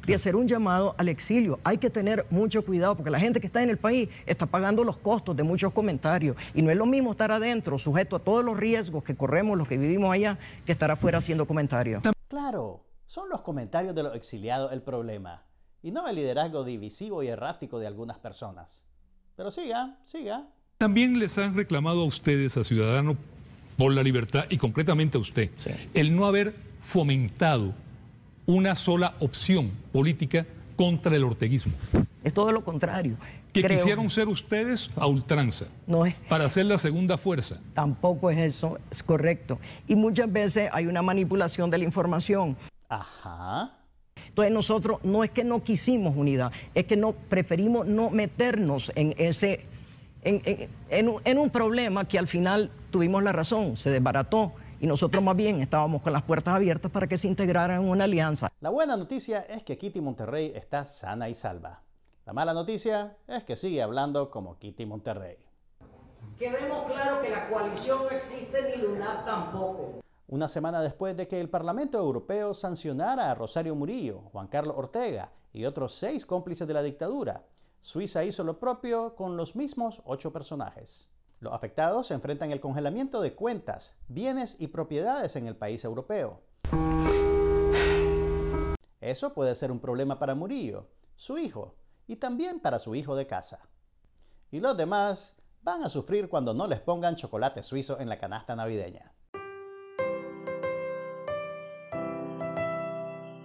de hacer un llamado al exilio. Hay que tener mucho cuidado porque la gente que está en el país está pagando los costos de muchos comentarios y no es lo mismo estar adentro, sujeto a todos los riesgos que corremos los que vivimos allá, que estar afuera haciendo comentarios. Claro, son los comentarios de los exiliados el problema y no el liderazgo divisivo y errático de algunas personas. Pero siga, siga. También les han reclamado a ustedes, a Ciudadanos por la Libertad y concretamente a usted, el no haber fomentado una sola opción política contra el orteguismo. Es todo lo contrario. Que quisieron ser ustedes a ultranza. No es. Para ser la segunda fuerza. Tampoco es eso, es correcto. Y muchas veces hay una manipulación de la información. Ajá. Entonces nosotros no es que no quisimos unidad, es que no preferimos no meternos en ese en, un, problema que al final tuvimos la razón, se desbarató y nosotros más bien estábamos con las puertas abiertas para que se integraran en una alianza. La buena noticia es que Kitty Monterrey está sana y salva. La mala noticia es que sigue hablando como Kitty Monterrey. Quedemos claro que la coalición no existe ni LUNAP tampoco. Una semana después de que el Parlamento Europeo sancionara a Rosario Murillo, Juan Carlos Ortega y otros seis cómplices de la dictadura, Suiza hizo lo propio con los mismos ocho personajes. Los afectados se enfrentan el congelamiento de cuentas, bienes y propiedades en el país europeo. Eso puede ser un problema para Murillo, su hijo, y también para su hijo de casa. Y los demás van a sufrir cuando no les pongan chocolate suizo en la canasta navideña.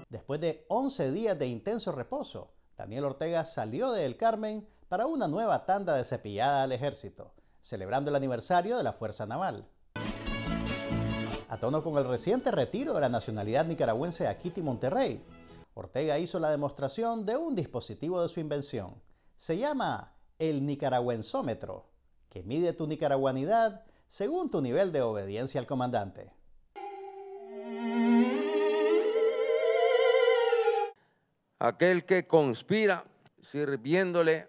Después de 11 días de intenso reposo, Daniel Ortega salió de El Carmen para una nueva tanda de cepillada al ejército, celebrando el aniversario de la Fuerza Naval. A tono con el reciente retiro de la nacionalidad nicaragüense de Kitty Monterrey, Ortega hizo la demostración de un dispositivo de su invención. Se llama el Nicaragüensómetro, que mide tu nicaragüanidad según tu nivel de obediencia al comandante. Aquel que conspira sirviéndole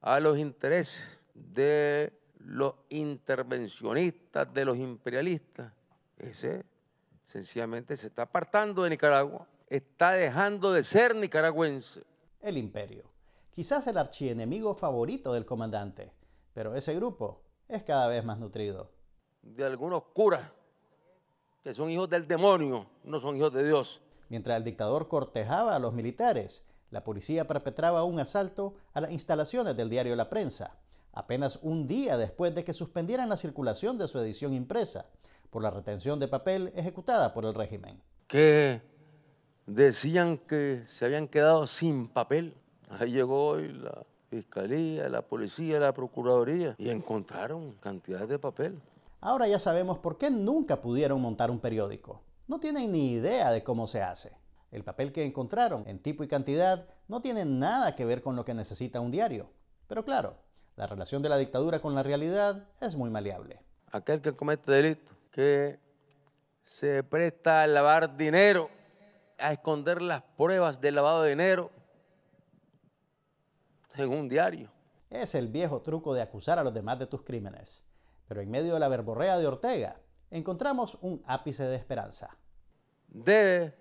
a los intereses de los intervencionistas, de los imperialistas, ese sencillamente se está apartando de Nicaragua, está dejando de ser nicaragüense. El imperio, quizás el archienemigo favorito del comandante, pero ese grupo es cada vez más nutrido. De algunos curas que son hijos del demonio, no son hijos de Dios. Mientras el dictador cortejaba a los militares, la policía perpetraba un asalto a las instalaciones del diario La Prensa, apenas un día después de que suspendieran la circulación de su edición impresa por la retención de papel ejecutada por el régimen. Que decían que se habían quedado sin papel. Ahí llegó hoy la fiscalía, la policía, la procuraduría y encontraron cantidad de papel. Ahora ya sabemos por qué nunca pudieron montar un periódico. No tienen ni idea de cómo se hace. El papel que encontraron, en tipo y cantidad, no tiene nada que ver con lo que necesita un diario. Pero claro, la relación de la dictadura con la realidad es muy maleable. Aquel que comete delito, que se presta a lavar dinero, a esconder las pruebas del lavado de dinero según un diario. Es el viejo truco de acusar a los demás de tus crímenes. Pero en medio de la verborrea de Ortega, encontramos un ápice de esperanza. Debe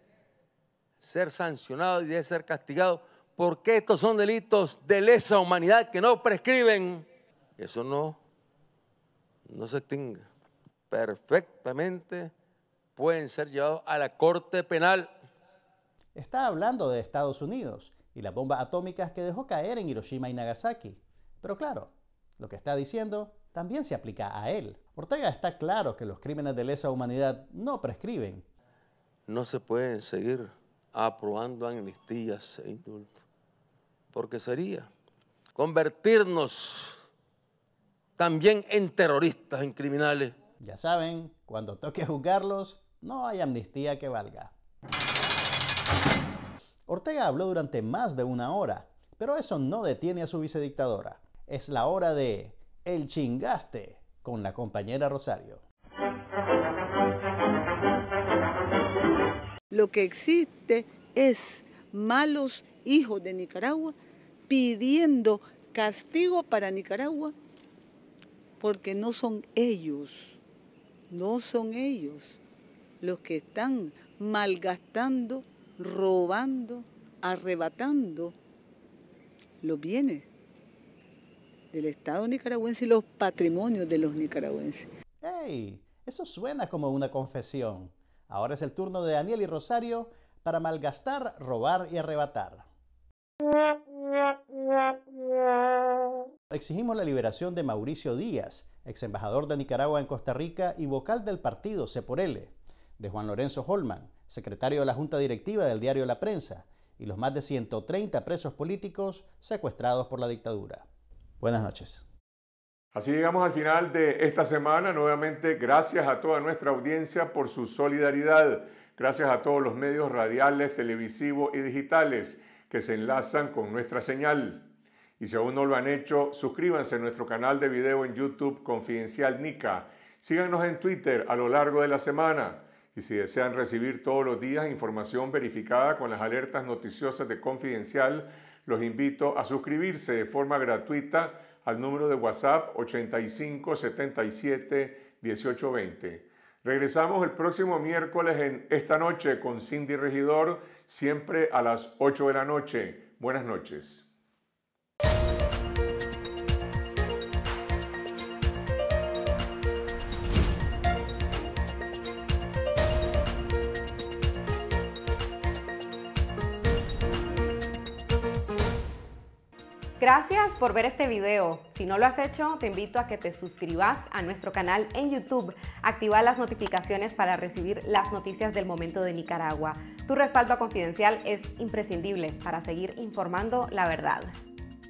ser sancionado y debe ser castigado porque estos son delitos de lesa humanidad que no prescriben. Eso no, no se extinga. Perfectamente pueden ser llevados a la Corte Penal. Está hablando de Estados Unidos y las bombas atómicas que dejó caer en Hiroshima y Nagasaki. Pero claro, lo que está diciendo también se aplica a él. Ortega está claro que los crímenes de lesa humanidad no prescriben. No se pueden seguir aprobando amnistías e indultos porque sería convertirnos también en terroristas, en criminales. Ya saben, cuando toque juzgarlos, no hay amnistía que valga. Ortega habló durante más de una hora, pero eso no detiene a su vicedictadora. Es la hora de El chingaste con la compañera Rosario. Lo que existe es malos hijos de Nicaragua, pidiendo castigo para Nicaragua, porque no son ellos, no son ellos los que están malgastando, robando, arrebatando los bienes del Estado nicaragüense y los patrimonios de los nicaragüenses. ¡Ey! Eso suena como una confesión. Ahora es el turno de Daniel y Rosario para malgastar, robar y arrebatar. Exigimos la liberación de Mauricio Díaz, ex embajador de Nicaragua en Costa Rica y vocal del partido C de Juan Lorenzo Holman, secretario de la Junta Directiva del diario La Prensa, y los más de 130 presos políticos secuestrados por la dictadura. Buenas noches. Así llegamos al final de esta semana. Nuevamente, gracias a toda nuestra audiencia por su solidaridad. Gracias a todos los medios radiales, televisivos y digitales que se enlazan con nuestra señal. Y si aún no lo han hecho, suscríbanse a nuestro canal de video en YouTube Confidencial Nica. Síganos en Twitter a lo largo de la semana. Y si desean recibir todos los días información verificada con las alertas noticiosas de Confidencial, los invito a suscribirse de forma gratuita al número de WhatsApp 85 1820. Regresamos el próximo miércoles en esta noche con Cindy Regidor siempre a las 8 de la noche. Buenas noches. Gracias por ver este video. Si no lo has hecho, te invito a que te suscribas a nuestro canal en YouTube. Activa las notificaciones para recibir las noticias del momento de Nicaragua. Tu respaldo Confidencial es imprescindible para seguir informando la verdad.